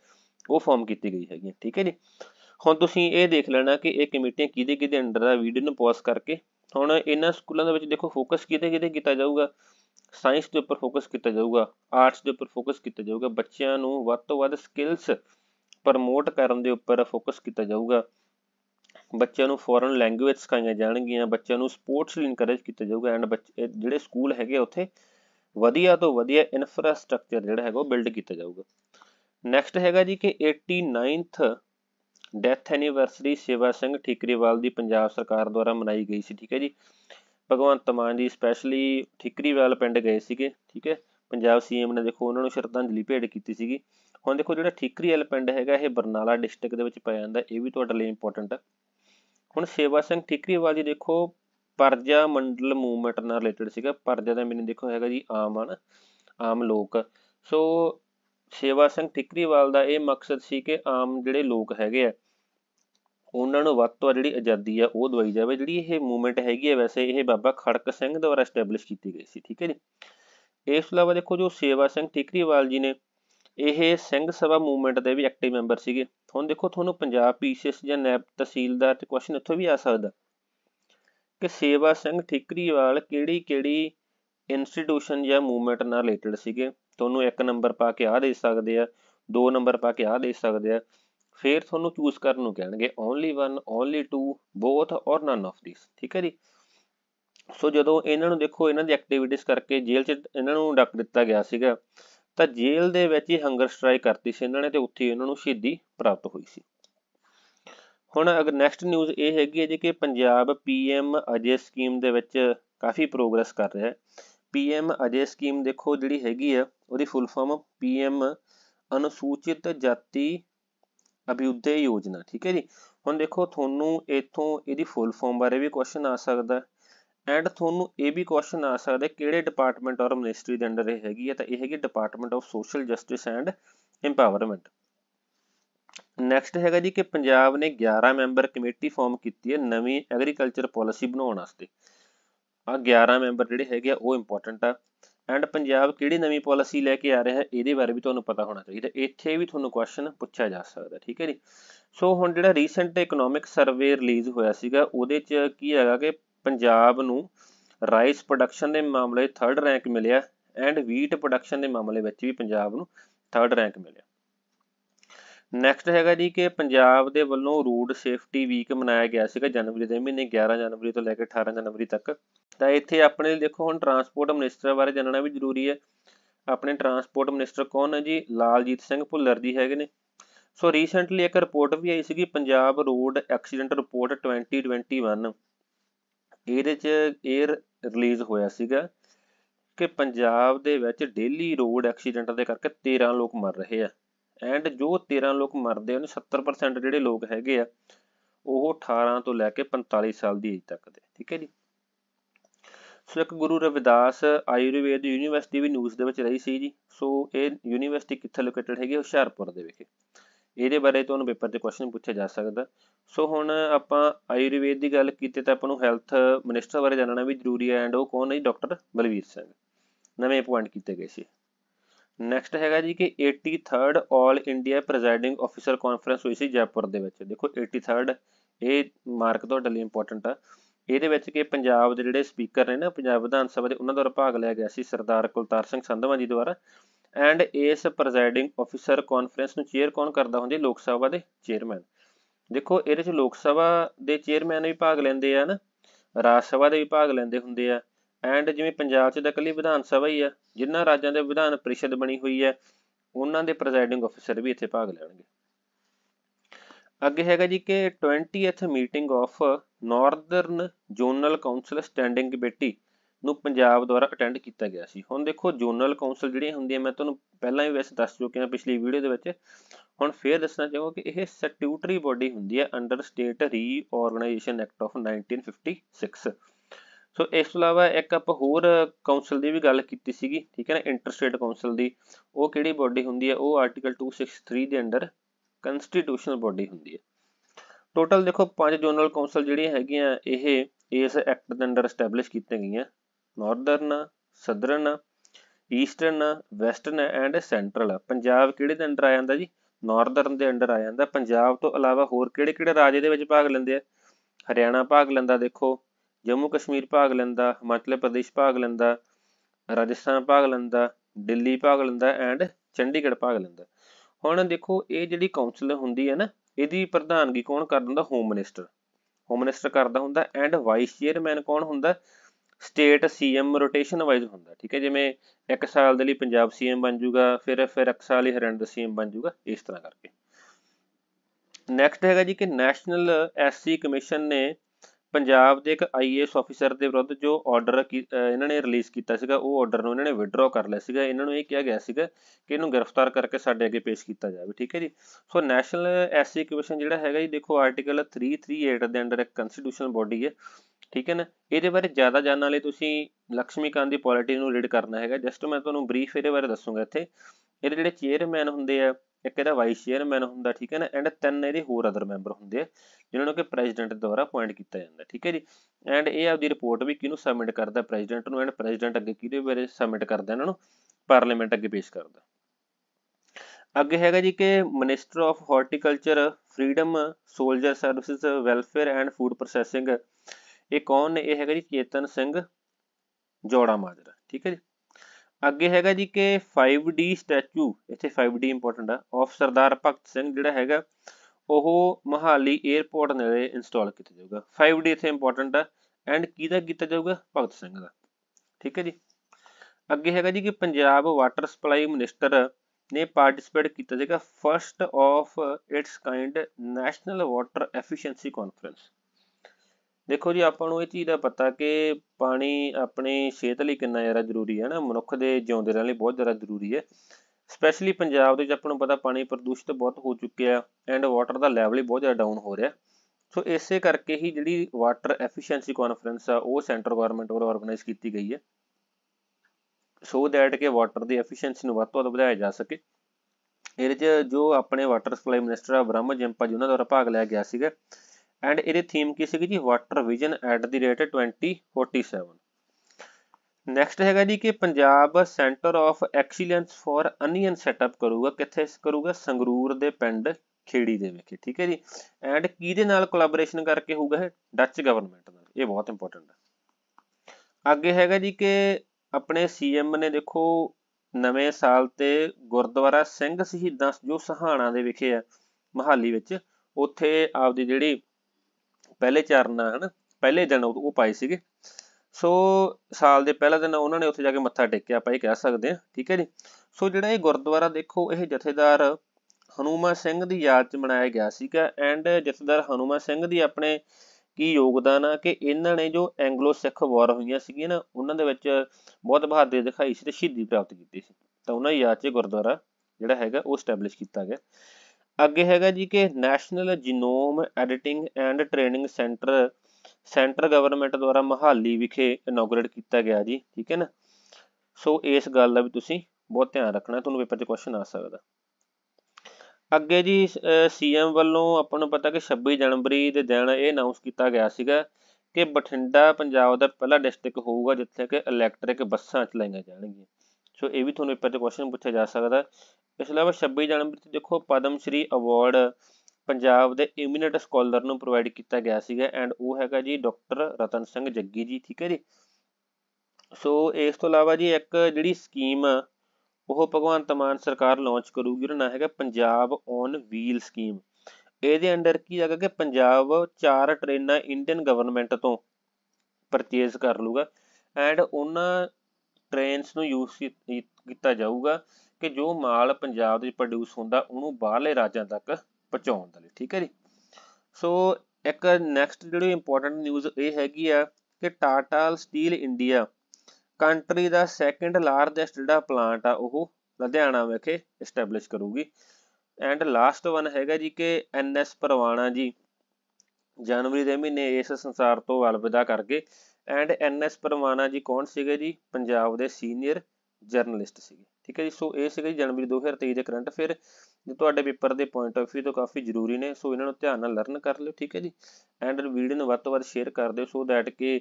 ਉਹ ਫਾਰਮ ਕੀਤੀ ਗਈ ਹੈਗੀ ਠੀਕ ਹੈ ਜੀ ਹੁਣ ਤੁਸੀਂ ਇਹ ਦੇਖ ਲੈਣਾ ਕਿ ਇਹ ਕਮੇਟੀਆਂ ਕਿਹਦੇ ਕਿਹਦੇ ਅੰਡਰ ਆ ਵੀਡੀਓ ਨੂੰ ਪੌਜ਼ ਕਰਕੇ ਹੁਣ ਇਹਨਾਂ ਸਕੂਲਾਂ ਦੇ ਵਿੱਚ ਦੇਖੋ ਫੋਕਸ ਕਿਹਦੇ ਕਿਹਦੇ ਕੀਤਾ ਜਾਊਗਾ ਸਾਇੰਸ ਦੇ ਉੱਪਰ ਫੋਕਸ ਕੀਤਾ ਜਾਊਗਾ ਆਰਟਸ ਦੇ ਉੱਪਰ ਫੋਕਸ ਕੀਤਾ ਜਾਊਗਾ ਬੱਚਿਆਂ ਨੂੰ ਵੱਧ ਤੋਂ ਵੱਧ ਸਕਿੱਲਸ ਪ੍ਰਮੋਟ ਕਰਨ ਦੇ ਉੱਪਰ ਫੋਕਸ ਕੀਤਾ ਜਾਊਗਾ ਬੱਚਿਆਂ ਨੂੰ ਫੋਰਨ ਲੈਂਗੁਏਜ ਸਿਖਾਈਆਂ ਜਾਣਗੀਆਂ ਬੱਚਿਆਂ ਨੂੰ ਸਪੋਰਟਸ ਲਈ ਇਨਕਰੇਜ ਕੀਤਾ ਜਾਊਗਾ ਐਂਡ ਬੱਚੇ ਜਿਹੜੇ ਸਕੂਲ ਹੈਗੇ ਉੱਥੇ ਵਧੀਆ ਤੋਂ ਵਧੀਆ ਇਨਫਰਾਸਟ੍ਰਕਚਰ ਜਿਹੜਾ ਹੈਗਾ ਉਹ ਬਿਲਡ ਕੀਤਾ ਜਾਊਗਾ ਨੈਕਸਟ ਹੈਗਾ ਜੀ ਕਿ 89th ਡੈਥ ਐਨੀਵਰਸਰੀ ਸੇਵਾ ਸਿੰਘ ਠਿਕਰੀਵਾਲ ਦੀ ਪੰਜਾਬ ਸਰਕਾਰ ਦੁਆਰਾ ਮਨਾਈ ਗਈ ਸੀ ਠੀਕ ਹੈ ਜੀ ਭਗਵੰਤ ਮਾਨ ਜੀ ਸਪੈਸ਼ਲੀ ਠਿਕਰੀਵਾਲ ਪਿੰਡ ਗਏ ਸੀਗੇ ਠੀਕ ਹੈ ਪੰਜਾਬ ਸੀਐਮ ਨੇ ਦੇਖੋ ਉਹਨਾਂ ਨੂੰ ਸ਼ਰਧਾਂਜਲੀ ਭੇਟ ਕੀਤੀ ਸੀਗੀ ਹੁਣ ਦੇਖੋ ਜਿਹੜਾ ਠਿਕਰੀਵਾਲ ਪਿੰਡ ਹੈਗਾ ਇਹ ਬਰਨਾਲਾ ਡਿਸਟ੍ਰਿਕਟ ਦੇ ਵਿੱਚ ਪੈ ਜਾਂਦਾ ਇਹ ਵੀ ਤੁਹਾਡੇ ਲਈ ਇੰਪੋਰਟੈਂਟ ਹੈ ਹੁਣ ਸ਼ੇਵਾ ਸਿੰਘ ਠਿਕਰੀਵਾਲ ਜੀ ਦੇਖੋ ਪਰਜਾ ਮੰਡਲ ਮੂਵਮੈਂਟ ਨਾਲ ਰਿਲੇਟਡ ਸੀਗਾ ਪਰਜਾ ਦਾ ਮੀਨਿੰਗ ਦੇਖੋ ਹੈਗਾ ਜੀ ਆਮ ਹਨ ਆਮ ਲੋਕ ਸੋ ਸੇਵਾ ਸਿੰਘ ਠਿਕਰੀਵਾਲ ਦਾ ਇਹ ਮਕਸਦ ਸੀ ਕਿ ਆਮ ਜਿਹੜੇ ਲੋਕ ਹੈਗੇ ਆ ਉਹਨਾਂ ਨੂੰ ਵੱਧ ਤੋਂ ਜਿਹੜੀ ਆਜ਼ਾਦੀ ਆ ਉਹ ਦਵਾਈ ਜਾਵੇ ਜਿਹੜੀ ਇਹ ਮੂਵਮੈਂਟ ਹੈਗੀ ਹੈ ਵੈਸੇ ਇਹ ਬਾਬਾ ਖੜਕ ਸਿੰਘ ਦੁਆਰਾ ਸਟੈਬਲਿਸ਼ ਕੀਤੀ ਗਈ ਸੀ ਠੀਕ ਹੈ ਜੀ ਇਸ ਤੋਂ ਦੇਖੋ ਜੋ ਸੇਵਾ ਸਿੰਘ ਠਿਕਰੀਵਾਲ ਜੀ ਨੇ ਇਹ ਸਿੰਘ ਸਭਾ ਮੂਵਮੈਂਟ ਦੇ ਵੀ ਐਕਟਿਵ ਮੈਂਬਰ ਸੀਗੇ ਹੁਣ ਦੇਖੋ ਤੁਹਾਨੂੰ ਪੰਜਾਬ ਪੀਸੀਐਸ ਜਾਂ ਨੈਬ ਤਹਿਸੀਲਦਾਰ ਤੇ ਕੁਐਸਚਨ ਇੱਥੋਂ ਵੀ ਆ ਸਕਦਾ ਕਿ ਸੇਵਾ ਸਿੰਘ ਠਿਕਰੀਵਾਲ ਕਿਹੜੀ ਕਿਹੜੀ ਇੰਸਟੀਟਿਊਸ਼ਨ ਜਾਂ ਮੂਵਮੈਂਟ ਨਾਲ ਰਿਲੇਟਡ ਸੀਗੇ ਤੁਹਾਨੂੰ ਇੱਕ ਨੰਬਰ ਪਾ ਕੇ ਆ ਦੇ ਸਕਦੇ ਆ ਦੋ ਨੰਬਰ ਪਾ ਕੇ ਆ ਦੇ ਸਕਦੇ ਆ ਫਿਰ ਤੁਹਾਨੂੰ ਚੂਜ਼ ਕਰਨ ਨੂੰ ਕਹਿਣਗੇ only 1 only 2 both or none of these ਠੀਕ ਹੈ ਜੀ ਸੋ ਜਦੋਂ ਇਹਨਾਂ ਨੂੰ ਦੇਖੋ ਇਹਨਾਂ ਦੀ ਐਕਟੀਵਿਟੀਜ਼ ਕਰਕੇ ਜੇਲ੍ਹ 'ਚ ਇਹਨਾਂ ਨੂੰ ਡੱਕ ਦਿੱਤਾ ਗਿਆ ਸੀਗਾ ਤਾਂ ਜੇਲ੍ਹ ਦੇ ਵਿੱਚ ਹੀ ਹੰਗਰ ਸਟ੍ਰਾਈਕ ਕਰਤੀ ਸੀ ਇਹਨਾਂ ਨੇ ਤੇ ਉੱਥੇ ਇਹਨਾਂ ਨੂੰ ਸ਼ਹੀਦੀ ਪ੍ਰਾਪਤ ਹੋਈ ਸੀ ਹੁਣ ਅਗਰ ਨੈਕਸਟ ਨਿਊਜ਼ ਇਹ ਹੈਗੀ ਹੈ ਜੀ ਕਿ ਪੰਜਾਬ ਪੀਐਮ ਅਜੇ ਸਕੀਮ ਦੇ ਵਿੱਚ ਕਾਫੀ ਪ੍ਰੋਗਰੈਸ ਕਰ ਰਿਹਾ ਹੈ ਪੀਐਮ ਅਜੇ ਸਕੀਮ ਦੇਖੋ ਜਿਹੜੀ ਹੈਗੀ ਆ ਉਹਦੀ ਫੁੱਲ ਫਾਰਮ ਪੀਐਮ ਅਨੁਸੂਚਿਤ ਜਾਤੀ ਅਭਿਉਦੇ ਯੋਜਨਾ ਠੀਕ ਹੈ ਜੀ ਹੁਣ ਦੇਖੋ ਤੁਹਾਨੂੰ ਇਥੋਂ ਇਹਦੀ ਫੁੱਲ ਫਾਰਮ ਬਾਰੇ ਵੀ ਕੁਐਸਚਨ ਆ ਸਕਦਾ ਐਂਡ ਤੁਹਾਨੂੰ ਇਹ ਵੀ ਕੁਐਸਚਨ ਆ ਸਕਦਾ ਕਿਹੜੇ ਡਿਪਾਰਟਮੈਂਟ ਔਰ ਮਿਨਿਸਟਰੀ ਦੇ ਅੰਡਰ ਇਹ ਹੈਗੀ ਹੈ ਤਾਂ ਇਹ ਹੈਗੀ department of social justice and empowerment next ਹੈਗਾ ਜੀ ਕਿ ਪੰਜਾਬ ਨੇ 11 ਮੈਂਬਰ ਕਮੇਟੀ ਫਾਰਮ ਕੀਤੀ ਹੈ ਨਵੀਂ ਐਗਰੀਕਲਚਰ ਪਾਲਿਸੀ ਬਣਾਉਣ ਵਾਸਤੇ ਆ 11 ਮੈਂਬਰ ਜਿਹੜੇ ਹੈਗੇ ਆ ਉਹ ਇੰਪੋਰਟੈਂਟ ਆ ਐਂਡ ਪੰਜਾਬ ਕਿਹੜੀ ਨਵੀਂ ਪਾਲਿਸੀ ਲੈ ਕੇ ਆ ਰਿਹਾ ਹੈ ਇਹਦੇ ਬਾਰੇ ਵੀ ਤੁਹਾਨੂੰ ਪਤਾ ਹੋਣਾ ਚਾਹੀਦਾ ਇੱਥੇ ਵੀ ਤੁਹਾਨੂੰ ਕੁਐਸਚਨ ਪੁੱਛਿਆ ਜਾ ਸਕਦਾ ਠੀਕ ਹੈ ਜੀ ਸੋ ਹੁਣ ਜਿਹੜਾ ਰੀਸੈਂਟ ਇਕਨੋਮਿਕ ਸਰਵੇ ਰਿਲੀਜ਼ ਹੋਇਆ ਸੀਗਾ ਉਹਦੇ 'ਚ ਕੀ ਹੈਗਾ ਕਿ ਪੰਜਾਬ ਨੂੰ ਰਾਈਸ ਪ੍ਰੋਡਕਸ਼ਨ ਦੇ ਮਾਮਲੇ 3rd ਰੈਂਕ ਮਿਲਿਆ ਐਂਡ ਵੀਟ ਪ੍ਰੋਡਕਸ਼ਨ ਦੇ ਮਾਮਲੇ ਵਿੱਚ ਵੀ ਪੰਜਾਬ ਨੂੰ 3rd ਰੈਂਕ ਮਿਲਿਆ ਨੈਕਸਟ ਹੈਗਾ ਜੀ ਕਿ ਪੰਜਾਬ ਦੇ ਵੱਲੋਂ ਰੋਡ ਸੇਫਟੀ ਵੀਕ ਮਨਾਇਆ ਗਿਆ ਸੀਗਾ ਜਨਵਰੀ ਦੇ ਮਹੀਨੇ 11 ਜਨਵਰੀ ਤੋਂ ਲੈ ਕੇ 18 ਜਨਵਰੀ ਤੱਕ ਤਾਂ ਇੱਥੇ ਆਪਣੇ ਲਈ ਦੇਖੋ ਹੁਣ ਟਰਾਂਸਪੋਰਟ ਮਿਨਿਸਟਰ ਬਾਰੇ ਜਾਣਨਾ ਵੀ ਜ਼ਰੂਰੀ ਹੈ ਆਪਣੇ ਟਰਾਂਸਪੋਰਟ ਮਿਨਿਸਟਰ ਕੌਣ ਹੈ ਜੀ ਲਾਲਜੀਤ ਸਿੰਘ ਭੁੱਲਰ ਜੀ ਹੈਗੇ ਨੇ ਸੋ ਰੀਸੈਂਟਲੀ ਇੱਕ ਰਿਪੋਰਟ ਵੀ ਆਈ ਸੀਗੀ ਪੰਜਾਬ ਰੋਡ ਐਕਸੀਡੈਂਟ ਰਿਪੋਰਟ 2021 ਇਹਦੇ 'ਚ ਇਹ ਰਿਲੀਜ਼ ਹੋਇਆ ਸੀਗਾ ਕਿ ਪੰਜਾਬ ਦੇ ਵਿੱਚ ਡੇਲੀ ਰੋਡ ਐਕਸੀਡੈਂਟ ਦੇ ਕਰਕੇ 13 ਲੋਕ ਮਰ ਰਹੇ ਆ ਐਂਡ ਜੋ 13 ਲੋਕ ਮਰਦੇ ਉਹਨੇ 70% ਜਿਹੜੇ ਲੋਕ ਹੈਗੇ ਆ ਉਹ 18 ਤੋਂ ਲੈ ਕੇ 45 ਸਾਲ ਦੀ ਏਜ ਤੱਕ ਦੇ ਠੀਕ ਹੈ ਜੀ ਸੋ ਇੱਕ ਗੁਰੂ ਰਵਿਦਾਸ ਆਯੁਰਵੇਦ ਯੂਨੀਵਰਸਿਟੀ ਵੀ ਨਿਊਜ਼ ਦੇ ਵਿੱਚ ਰਹੀ ਸੀ ਜੀ ਸੋ ਇਹ ਯੂਨੀਵਰਸਿਟੀ ਕਿੱਥੇ ਲੋਕੇਟਡ ਹੈਗੀ ਹੁਸ਼ਿਆਰਪੁਰ ਦੇ ਵਿਖੇ ਇਹਦੇ ਬਾਰੇ ਤੁਹਾਨੂੰ ਪੇਪਰ ਤੇ ਕੁਐਸਚਨ ਪੁੱਛਿਆ ਜਾ ਸਕਦਾ ਸੋ ਹੁਣ ਆਪਾਂ ਆਯੁਰਵੇਦ ਦੀ ਗੱਲ ਕੀਤੀ ਤਾਂ ਆਪਾਂ ਨੂੰ ਹੈਲਥ ਮਿਨਿਸਟਰ ਬਾਰੇ ਜਾਣਨਾ ਵੀ ਜ਼ਰੂਰੀ ਹੈ ਐਂਡ ਉਹ ਕੌਣ ਹੈ ਡਾਕਟਰ ਬਲਵੀਰ ਸਿੰਘ ਨਵੇਂ ਅਪਾਇੰਟ ਕੀਤੇ ਗਏ ਸੀ ਨੈਕਸਟ ਹੈਗਾ ਜੀ ਕਿ 83rd all India presiding officer conference ਹੋਈ ਸੀ ਜੈਪੁਰ ਦੇ ਵਿੱਚ ਦੇਖੋ 83rd ਇਹ ਮਾਰਕ ਤੁਹਾਡੇ ਲਈ ਇੰਪੋਰਟੈਂਟ ਆ ਇਹਦੇ ਵਿੱਚ ਕਿ ਪੰਜਾਬ ਦੇ ਜਿਹੜੇ ਸਪੀਕਰ ਨੇ ਨਾ ਪੰਜਾਬ ਵਿਧਾਨ ਸਭਾ ਦੇ ਉਹਨਾਂ ਦੁਆਰਾ ਭਾਗ ਲਿਆ ਗਿਆ ਸੀ ਸਰਦਾਰ ਕੁਲਤਾਰ ਸਿੰਘ ਸੰਧਵਾ ਜੀ ਦੁਆਰਾ ਐਂਡ ਇਸ ਪ੍ਰੈਜ਼ਾਈਡਿੰਗ ਅਫੀਸਰ ਕਾਨਫਰੰਸ ਨੂੰ ਚੇਅਰ ਕੌਣ ਕਰਦਾ ਹੁੰਦੇ ਲੋਕ ਸਭਾ ਦੇ ਚੇਅਰਮੈਨ ਦੇਖੋ ਇਹਦੇ ਵਿੱਚ ਲੋਕ ਸਭਾ ਦੇ ਚੇਅਰਮੈਨ ਵੀ ਭਾਗ ਲੈਂਦੇ ਆ ਨਾ ਰਾਜ ਸਭਾ ਦੇ ਵੀ ਭਾਗ ਲੈਂਦੇ ਹੁੰਦੇ ਆ ਐਂਡ ਜਿਵੇਂ ਪੰਜਾਬ 'ਚ ਤਾਂ ਇਕੱਲੀ ਵਿਧਾਨ ਸਭਾ ਹੀ ਆ ਜਿਨ੍ਹਾਂ ਰਾਜਾਂ ਦੇ ਵਿਧਾਨ ਪਰਿਸ਼ਦ ਬਣੀ ਹੋਈ ਹੈ ਉਹਨਾਂ ਦੇ ਪ੍ਰੈਜ਼ਾਈਡਿੰਗ ਅਫਸਰ ਵੀ ਇੱਥੇ ਭਾਗ ਲੈਣਗੇ ਅੱਗੇ ਹੈਗਾ ਜੀ ਕਿ 20th meeting of northern zonal council standing committee ਨੂੰ ਪੰਜਾਬ ਦੁਆਰਾ ਅਟੈਂਡ ਕੀਤਾ ਗਿਆ ਸੀ ਹੁਣ ਦੇਖੋ ਜ਼ੋਨਲ ਕਾਉਂਸਲ ਜਿਹੜੀਆਂ ਹੁੰਦੀਆਂ ਮੈਂ ਤੁਹਾਨੂੰ ਪਹਿਲਾਂ ਹੀ ਵੈਸੇ ਦੱਸ ਚੁੱਕਿਆ ਪਿਛਲੀ ਵੀਡੀਓ ਦੇ ਵਿੱਚ ਹੁਣ ਫੇਰ ਦੱਸਣਾ ਚਾਹਾਂਗਾ ਕਿ ਇਹ ਸਟੈਟਿਊਟਰੀ ਬਾਡੀ ਹੁੰਦੀ ਹੈ under state reorganisation act of 1956 so ਇਸ ਤੋਂ ਇਲਾਵਾ ਇੱਕ ਆਪ ਹੋਰ ਕਾਉਂਸਲ ਦੀ ਵੀ ਗੱਲ ਕੀਤੀ ਸੀਗੀ ਠੀਕ ਹੈ ਨਾ ਇੰਟਰਸਟੇਟ ਕਾਉਂਸਲ ਦੀ ਉਹ ਕਿਹੜੀ ਬਾਡੀ ਹੁੰਦੀ ਹੈ ਉਹ ਆਰਟੀਕਲ 263 ਦੇ ਅੰਡਰ ਕਨਸਟੀਟਿਊਸ਼ਨਲ ਬਾਡੀ ਹੁੰਦੀ ਹੈ ਟੋਟਲ ਦੇਖੋ ਪੰਜ ਜ਼ੋਨਲ ਕਾਉਂਸਲ ਜਿਹੜੀਆਂ ਹੈਗੀਆਂ ਇਹ ਇਸ ਐਕਟ ਦੇ ਅੰਡਰ ਸਟੈਬਲਿਸ਼ ਕੀਤੀਆਂ ਗਈਆਂ northern southern eastern western and central Punjab ਕਿਹੜੇ ਦੇ ਅੰਡਰ ਆ ਜਾਂਦਾ ਜੀ ਨਾਰਦਰਨ ਦੇ ਅੰਡਰ ਆ ਜਾਂਦਾ ਪੰਜਾਬ ਤੋਂ ਇਲਾਵਾ ਹੋਰ ਕਿਹੜੇ ਕਿਹੜੇ ਰਾਜ ਇਹਦੇ ਵਿੱਚ ਭਾਗ ਲੈਂਦੇ ਆ ਹਰਿਆਣਾ ਭਾਗ ਲੈਂਦਾ ਦੇਖੋ ਜੰਮੂ ਕਸ਼ਮੀਰ ਭਾਗ ਲੈਂਦਾ ਹਿਮਾਚਲ ਪ੍ਰਦੇਸ਼ ਭਾਗ ਲੈਂਦਾ ਰਾਜਸਥਾਨ ਭਾਗ ਲੈਂਦਾ ਦਿੱਲੀ ਭਾਗ ਲੈਂਦਾ ਐਂਡ ਚੰਡੀਗੜ੍ਹ ਭਾਗ ਲੈਂਦਾ ਹੁਣ ਦੇਖੋ ਇਹ ਜਿਹੜੀ ਕਾਉਂਸਲ ਹੁੰਦੀ ਹੈ ਨਾ ਇਹਦੀ ਪ੍ਰਧਾਨਗੀ ਕੌਣ ਕਰਦਾ ਹੁੰਦਾ ਹੋਮ ਮਿਨਿਸਟਰ ਹੋਮ ਮਿਨਿਸਟਰ ਕਰਦਾ ਹੁੰਦਾ ਐਂਡ ਵਾਈਸ ਚੇਅਰਮੈਨ ਕੌਣ ਹੁੰਦਾ ਸਟੇਟ ਸੀਐਮ ਰੋਟੇਸ਼ਨ ਵਾਈਜ਼ ਹੁੰਦਾ ਠੀਕ ਹੈ ਜਿਵੇਂ ਇੱਕ ਸਾਲ ਦੇ ਲਈ ਪੰਜਾਬ ਸੀਐਮ ਬਣ ਜਾਊਗਾ ਫਿਰ ਫਿਰ ਇੱਕ ਸਾਲ ਲਈ ਹਰਿਆਣਾ ਦਾ ਸੀਐਮ ਬਣ ਜਾਊਗਾ ਇਸ ਤਰ੍ਹਾਂ ਕਰਕੇ ਨੈਕਸਟ ਹੈਗਾ ਜੀ ਕਿ ਨੈਸ਼ਨਲ ਐਸਸੀ ਕਮਿਸ਼ਨ ਨੇ ਪੰਜਾਬ ਦੇ ਇੱਕ ਆਈਏਐਸ ਅਫੀਸਰ ਦੇ ਵਿਰੁੱਧ ਜੋ ਆਰਡਰ ਇਹਨਾਂ ਨੇ ਰਿਲੀਜ਼ ਕੀਤਾ ਸੀਗਾ ਉਹ ਆਰਡਰ ਨੂੰ ਇਹਨਾਂ ਨੇ ਵਿਡਰਾਅ ਕਰ ਲਿਆ ਸੀਗਾ ਇਹਨਾਂ ਨੂੰ ਇਹ ਕਿਹਾ ਗਿਆ ਸੀਗਾ ਕਿ ਇਹਨੂੰ ਗ੍ਰਿਫਤਾਰ ਕਰਕੇ ਸਾਡੇ ਅੱਗੇ ਪੇਸ਼ ਕੀਤਾ ਜਾਵੇ ਠੀਕ ਹੈ ਜੀ ਸੋ ਨੈਸ਼ਨਲ ਐਸਸੀ ਕਮਿਸ਼ਨ ਜਿਹੜਾ ਹੈਗਾ ਜੀ ਦੇਖੋ ਆਰਟੀਕਲ 338 ਦੇ ਅੰਡਰ ਇੱਕ ਕਨਸਟੀਟਿਊਸ਼ਨਲ ਬਾਡੀ ਹੈ ਠੀਕ ਹੈ ਨਾ ਇਹਦੇ ਬਾਰੇ ਜ਼ਿਆਦਾ ਜਾਣਨ ਲਈ ਤੁਸੀਂ ਲక్ష్ਮੀਕਾਂਤ ਦੀ ਪੋਲਿਟੀ ਨੂੰ ਰੀਡ ਕਰਨਾ ਹੈਗਾ ਜਸਟ ਮੈਂ ਤੁਹਾਨੂੰ ਬਰੀਫ ਇਹਦੇ ਬਾਰੇ ਦੱਸੂਗਾ ਇੱਥੇ ਇਹਦੇ ਜਿਹੜੇ ਚੇਅਰਮੈਨ ਹੁੰਦੇ ਆ ਇੱਕ ਇਹਦਾ ਵਾਈਸ ਚੇਅਰਮੈਨ ਹੁੰਦਾ ਠੀਕ ਹੈ ਨਾ ਐਂਡ ਤਿੰਨ ਇਹਦੇ ਹੋਰ ਅਦਰ ਮੈਂਬਰ ਹੁੰਦੇ ਆ ਜਿਨ੍ਹਾਂ ਨੂੰ ਕਿ ਪ੍ਰੈਜ਼ੀਡੈਂਟ ਦੁਆਰਾ ਅਪਾਇੰਟ ਕੀਤਾ ਜਾਂਦਾ ਠੀਕ ਹੈ ਜੀ ਐਂਡ ਇਹ ਆਪਦੀ ਰਿਪੋਰਟ ਵੀ ਕਿਹਨੂੰ ਸਬਮਿਟ ਕਰਦਾ ਪ੍ਰੈਜ਼ੀਡੈਂਟ ਨੂੰ ਐਂਡ ਪ੍ਰੈਜ਼ੀਡੈਂਟ ਅੱਗੇ ਕਿਹਦੇ ਬਾਰੇ ਸਬਮਿਟ ਕਰਦਾ ਇਹਨਾਂ ਨੂੰ ਪਾਰਲੀਮੈਂਟ ਅੱਗੇ ਪੇਸ਼ ਕਰਦਾ ਅੱਗੇ ਹੈਗਾ ਜੀ ਕਿ minister of horticulture freedom soldier services welfare and food processing ਇਹ ਕੌਣ ਨੇ ਇਹ ਹੈਗਾ ਜੀ ਚੇਤਨ ਸਿੰਘ ਜੋੜਾ ਮਾਜਰਾ ਠੀਕ ਹੈ ਜੀ ਅੱਗੇ ਹੈਗਾ ਜੀ ਕਿ 5D ਸਟੈਚੂ ਇੱਥੇ 5D ਇੰਪੋਰਟੈਂਟ ਆ ਆਫ ਸਰਦਾਰ ਭਗਤ ਸਿੰਘ ਜਿਹੜਾ ਹੈਗਾ ਉਹ ਮਹਾਲੀ 에ਅਰਪੋਰਟ ਨੇੜੇ ਇੰਸਟਾਲ ਕੀਤਾ ਜਾਊਗਾ 5D ਇੱਥੇ ਇੰਪੋਰਟੈਂਟ ਆ ਐਂਡ ਕਿਹਦਾ ਕੀਤਾ ਜਾਊਗਾ ਭਗਤ ਸਿੰਘ ਦਾ ਠੀਕ ਹੈ ਜੀ ਅੱਗੇ ਹੈਗਾ ਜੀ ਕਿ ਪੰਜਾਬ ਵਾਟਰ ਸਪਲਾਈ ਮਿਨਿਸਟਰ ਨੇ ਪਾਰਟਿਸਿਪੇਟ ਕੀਤਾ ਜਾਏਗਾ first of its kind national water efficiency conference ਦੇਖੋ ਜੀ ਆਪਾਂ ਨੂੰ ਇਹ ਚੀਜ਼ ਦਾ ਪਤਾ ਕਿ ਪਾਣੀ ਆਪਣੇ ਸਿਹਤ ਲਈ ਕਿੰਨਾ ਜ਼ਿਆਦਾ ਜ਼ਰੂਰੀ ਹੈ ਨਾ ਮਨੁੱਖ ਦੇ ਜਿਉਂਦੇ ਰਹਿਣ ਲਈ ਬਹੁਤ ਜ਼ਿਆਦਾ ਜ਼ਰੂਰੀ ਹੈ ਸਪੈਸ਼ਲੀ ਪੰਜਾਬ ਦੇ ਵਿੱਚ ਆਪਾਂ ਨੂੰ ਪਤਾ ਪਾਣੀ ਪ੍ਰਦੂਸ਼ਿਤ ਬਹੁਤ ਹੋ ਚੁੱਕਿਆ ਐਂਡ ਵਾਟਰ ਦਾ ਲੈਵਲ ਹੀ ਬਹੁਤ ਜ਼ਿਆਦਾ ਡਾਊਨ ਹੋ ਰਿਹਾ ਸੋ ਇਸੇ ਕਰਕੇ ਹੀ ਜਿਹੜੀ ਵਾਟਰ ਐਫੀਸ਼ੀਐਂਸੀ ਕਾਨਫਰੰਸ ਆ ਉਹ ਸੈਂਟਰ ਗਵਰਨਮੈਂਟ ਵੱਲੋਂ ਆਰਗੇਨਾਈਜ਼ ਕੀਤੀ ਗਈ ਹੈ ਸੋ ਦੈਟ ਕਿ ਵਾਟਰ ਦੀ ਐਫੀਸ਼ੀਐਂਸੀ ਨੂੰ ਵੱਧ ਤੋਂ ਵੱਧ ਵਧਾਇਆ ਜਾ ਸਕੇ ਇਹਦੇ 'ਚ ਜੋ ਆਪਣੇ ਵਾਟਰ ਸਪਲਾਈ ਮਿਨਿਸਟਰ ਆ ਬ੍ਰਹਮ ਜੰਪਾ ਜੀ ਉਹਨਾਂ ਦੁਆਰਾ ਭਾਗ ਲਿਆ ਗਿਆ ਸੀਗਾ ਐਂਡ ਇਹਦੇ ਥੀਮ ਕੀ ਸੀਗੀ ਜੀ water vision at the rate 2047 next ਹੈਗਾ ਜੀ ਕਿ Punjab centre of excellence for onion setup ਕਰੂਗਾ ਕਿੱਥੇ ਕਰੂਗਾ ਸੰਗਰੂਰ ਦੇ ਪਿੰਡ ਖੇੜੀ ਦੇ ਵਿਖੇ ਠੀਕ ਹੈ ਜੀ ਐਂਡ ਕਿਹਦੇ ਨਾਲ ਕੋਲੈਬੋਰੇਸ਼ਨ ਕਰਕੇ ਹੋਊਗਾ ਇਹ ਡੱਚ ਗਵਰਨਮੈਂਟ ਨਾਲ ਇਹ ਬਹੁਤ ਇੰਪੋਰਟੈਂਟ ਹੈ ਅੱਗੇ ਹੈਗਾ ਜੀ ਕਿ ਆਪਣੇ ਸੀਐਮ ਨੇ ਦੇਖੋ ਨਵੇਂ ਸਾਲ ਤੇ ਗੁਰਦੁਆਰਾ ਸਿੰਘ ਸ਼ਹੀਦਾਂ ਜੋ ਸਹਾਣਾ ਦੇ ਵਿਖੇ ਆ ਮਹਾਲੀ ਵਿੱਚ ਉੱਥੇ ਆਪਦੀ ਜਿਹੜੀ ਪਹਿਲੇ ਚਰਨਾ ਹਨ ਪਹਿਲੇ ਦਿਨ ਉਹ ਪਾਏ ਸੀਗੇ ਸੋ ਸਾਲ ਦੇ ਪਹਿਲੇ ਦਿਨ ਉਹਨਾਂ ਨੇ ਉੱਥੇ ਜਾ ਕੇ ਮੱਥਾ ਟੇਕਿਆ ਆਪਾਂ ਇਹ ਕਹਿ ਸਕਦੇ ਹਾਂ ਠੀਕ ਹੈ ਜੀ ਸੋ ਜਿਹੜਾ ਇਹ ਗੁਰਦੁਆਰਾ ਦੇਖੋ ਇਹ ਜਥੇਦਾਰ ਹਨੂਮਾ ਸਿੰਘ ਦੀ ਯਾਦ 'ਚ ਬਣਾਇਆ ਗਿਆ ਸੀਗਾ ਐਂਡ ਜਥੇਦਾਰ ਹਨੂਮਾ ਸਿੰਘ ਦੀ ਆਪਣੇ ਕੀ ਯੋਗਦਾਨ ਆ ਕਿ ਇਹਨਾਂ ਨੇ ਜੋ ਐਂਗਲੋ ਸਿੱਖ ਵਾਰ ਹੋਈਆਂ ਸੀਗੀਆਂ ਨਾ ਉਹਨਾਂ ਦੇ ਵਿੱਚ ਬਹੁਤ ਬਹਾਦਰੀ ਦਿਖਾਈ ਸੀ ਤੇ ਸ਼ਹੀਦੀ ਪ੍ਰਾਪਤ ਕੀਤੀ ਸੀ ਤਾਂ ਉਹਨਾਂ ਦੀ ਯਾਦ 'ਚ ਗੁਰਦੁਆਰਾ ਜਿਹੜਾ ਹੈਗਾ ਉਹ ਸਟੈਬਲਿਸ਼ ਕੀਤਾ ਗਿਆ ਅੱਗੇ ਹੈਗਾ ਜੀ ਕਿ national genome editing and training centre centre government ਦੁਆਰਾ ਮਹਾਲੀ ਵਿਖੇ ਇਨੋਗਰੇਟ ਕੀਤਾ ਗਿਆ ਜੀ ਠੀਕ ਹੈ ਨਾ ਸੋ ਇਸ ਗੱਲ ਦਾ ਵੀ ਤੁਸੀਂ ਬਹੁਤ ਧਿਆਨ ਰੱਖਣਾ ਤੁਹਾਨੂੰ ਪੇਪਰ 'ਚ ਕੁਐਸਚਨ ਆ ਸਕਦਾ ਅੱਗੇ ਜੀ ਸੀਐਮ ਵੱਲੋਂ ਆਪਾਂ ਨੂੰ ਪਤਾ ਕਿ 26 ਜਨਵਰੀ ਦੇ ਦਿਨ ਇਹ ਅਨਾਉਂਸ ਕੀਤਾ ਗਿਆ ਸੀਗਾ ਕਿ ਬਠਿੰਡਾ ਪੰਜਾਬ ਦਾ ਪਹਿਲਾ ਡਿਸਟ੍ਰਿਕਟ ਹੋਊਗਾ ਜਿੱਥੇ ਕਿ ਇਲੈਕਟ੍ਰਿਕ ਬੱਸਾਂ ਚਲਾਈਆਂ ਜਾਣਗੀਆਂ ਸੋ ਇਹ ਵੀ ਤੁਹਾਨੂੰ ਪੇਪਰ 'ਚ ਕੁਐਸਚਨ ਪੁੱਛਿਆ ਜਾ ਸਕਦਾ ਇਸ ਤੋਂ ਇਲਾਵਾ 26 ਜਨਵਰੀ ਤੇ ਦੇਖੋ ਪਦਮ ਸ਼੍ਰੀ ਅਵਾਰਡ ਪੰਜਾਬ ਦੇ ਇਮੀਨੈਂਟ ਸਕਾਲਰ ਨੂੰ ਪ੍ਰੋਵਾਈਡ ਕੀਤਾ ਗਿਆ ਸੀਗਾ ਐਂਡ ਉਹ ਹੈਗਾ ਜੀ ਡਾਕਟਰ ਰਤਨ ਸਿੰਘ ਜੱਗੀ ਜੀ ਠੀਕ ਹੈ ਜੀ ਸੋ ਇਸ ਤੋਂ ਇਲਾਵਾ ਜੀ ਇੱਕ ਜਿਹੜੀ ਸਕੀਮ ਉਹ ਭਗਵਾਨ ਤਮਾਨ ਸਰਕਾਰ ਲਾਂਚ ਕਰੂਗੀ ਉਹਦਾ ਹੈਗਾ ਪੰਜਾਬ ਔਨ ਵੀਲ ਸਕੀਮ ਇਹਦੇ ਅੰਡਰ ਕੀ ਹੈਗਾ ਕਿ ਪੰਜਾਬ ਚਾਰ ਟ੍ਰੇਨਾਂ ਇੰਡੀਅਨ ਗਵਰਨਮੈਂਟ ਤੋਂ ਪਰਚੇਸ ਕਰ ਲੂਗਾ ਐਂਡ ਉਹਨਾਂ ਟ੍ਰੇਨਸ ਨੂੰ ਯੂਜ਼ ਕੀਤਾ ਜਾਊਗਾ ਕਿ ਜੋ ਮਾਲ ਪੰਜਾਬ ਦੇ ਪ੍ਰੋਡਿਊਸ ਹੁੰਦਾ ਉਹਨੂੰ ਬਾਹਰਲੇ ਰਾਜਾਂ ਤੱਕ ਪਹੁੰਚਾਉਣ ਦੇ ਲਈ ਠੀਕ ਹੈ ਜੀ ਸੋ ਇੱਕ ਨੈਕਸਟ ਜਿਹੜੀ ਇੰਪੋਰਟੈਂਟ ਨਿਊਜ਼ ਇਹ ਹੈਗੀ ਆ ਕਿ ਟਾਟਾ ਸਟੀਲ ਇੰਡੀਆ ਕੰਟਰੀ ਦਾ ਸੈਕੰਡ ਲਾਰਜੈਸਟ ਜਿਹੜਾ ਪਲਾਂਟ ਆ ਉਹ ਲੁਧਿਆਣਾ ਵਿਖੇ ਐਸਟੈਬਲਿਸ਼ ਕਰੂਗੀ ਐਂਡ ਲਾਸਟ ਵਨ ਹੈਗਾ ਜੀ ਕਿ ਐਨਐਸ ਪਰਵਾਣਾ ਜੀ ਜਨਵਰੀ ਦੇ ਮਹੀਨੇ ਇਸ ਸੰਸਾਰ ਤੋਂ ਅਲਵਿਦਾ ਕਰਕੇ ਐਂਡ ਐਨ ਐਸ ਪਰਮਾਨਾ ਜੀ ਕੌਣ ਸੀਗੇ ਜੀ ਪੰਜਾਬ ਦੇ ਸੀਨੀਅਰ ਜਰਨਲਿਸਟ ਸੀਗੇ ਠੀਕ ਹੈ ਜੀ ਸੋ ਇਹ ਸੀਗੇ ਜਨਵਰੀ 2023 ਦੇ ਕਰੰਟ ਅਫੇਅਰ ਜੋ ਤੁਹਾਡੇ ਪੇਪਰ ਦੇ ਪੁਆਇੰਟ ਆਫ View ਤੋਂ ਕਾਫੀ ਜ਼ਰੂਰੀ ਨੇ ਸੋ ਇਹਨਾਂ ਨੂੰ ਧਿਆਨ ਨਾਲ ਲਰਨ ਕਰ ਲਿਓ ਠੀਕ ਹੈ ਜੀ ਐਂਡ ਵੀਡੀਓ ਨੂੰ ਵੱਧ ਤੋਂ ਵੱਧ ਸ਼ੇਅਰ ਕਰ ਦਿਓ ਸੋ ਦੈਟ ਕਿ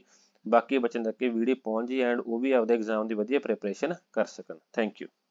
ਬਾਕੀ ਬੱਚਿਆਂ ਤੱਕ ਇਹ ਵੀਡੀਓ ਪਹੁੰਚ ਜੇ ਐਂਡ ਉਹ ਵੀ ਆਪਦੇ ਐਗਜ਼ਾਮ ਦੀ ਵਧੀਆ ਪ੍ਰੈਪਰੇਸ਼ਨ ਕਰ ਸਕਣ ਥੈਂਕ ਯੂ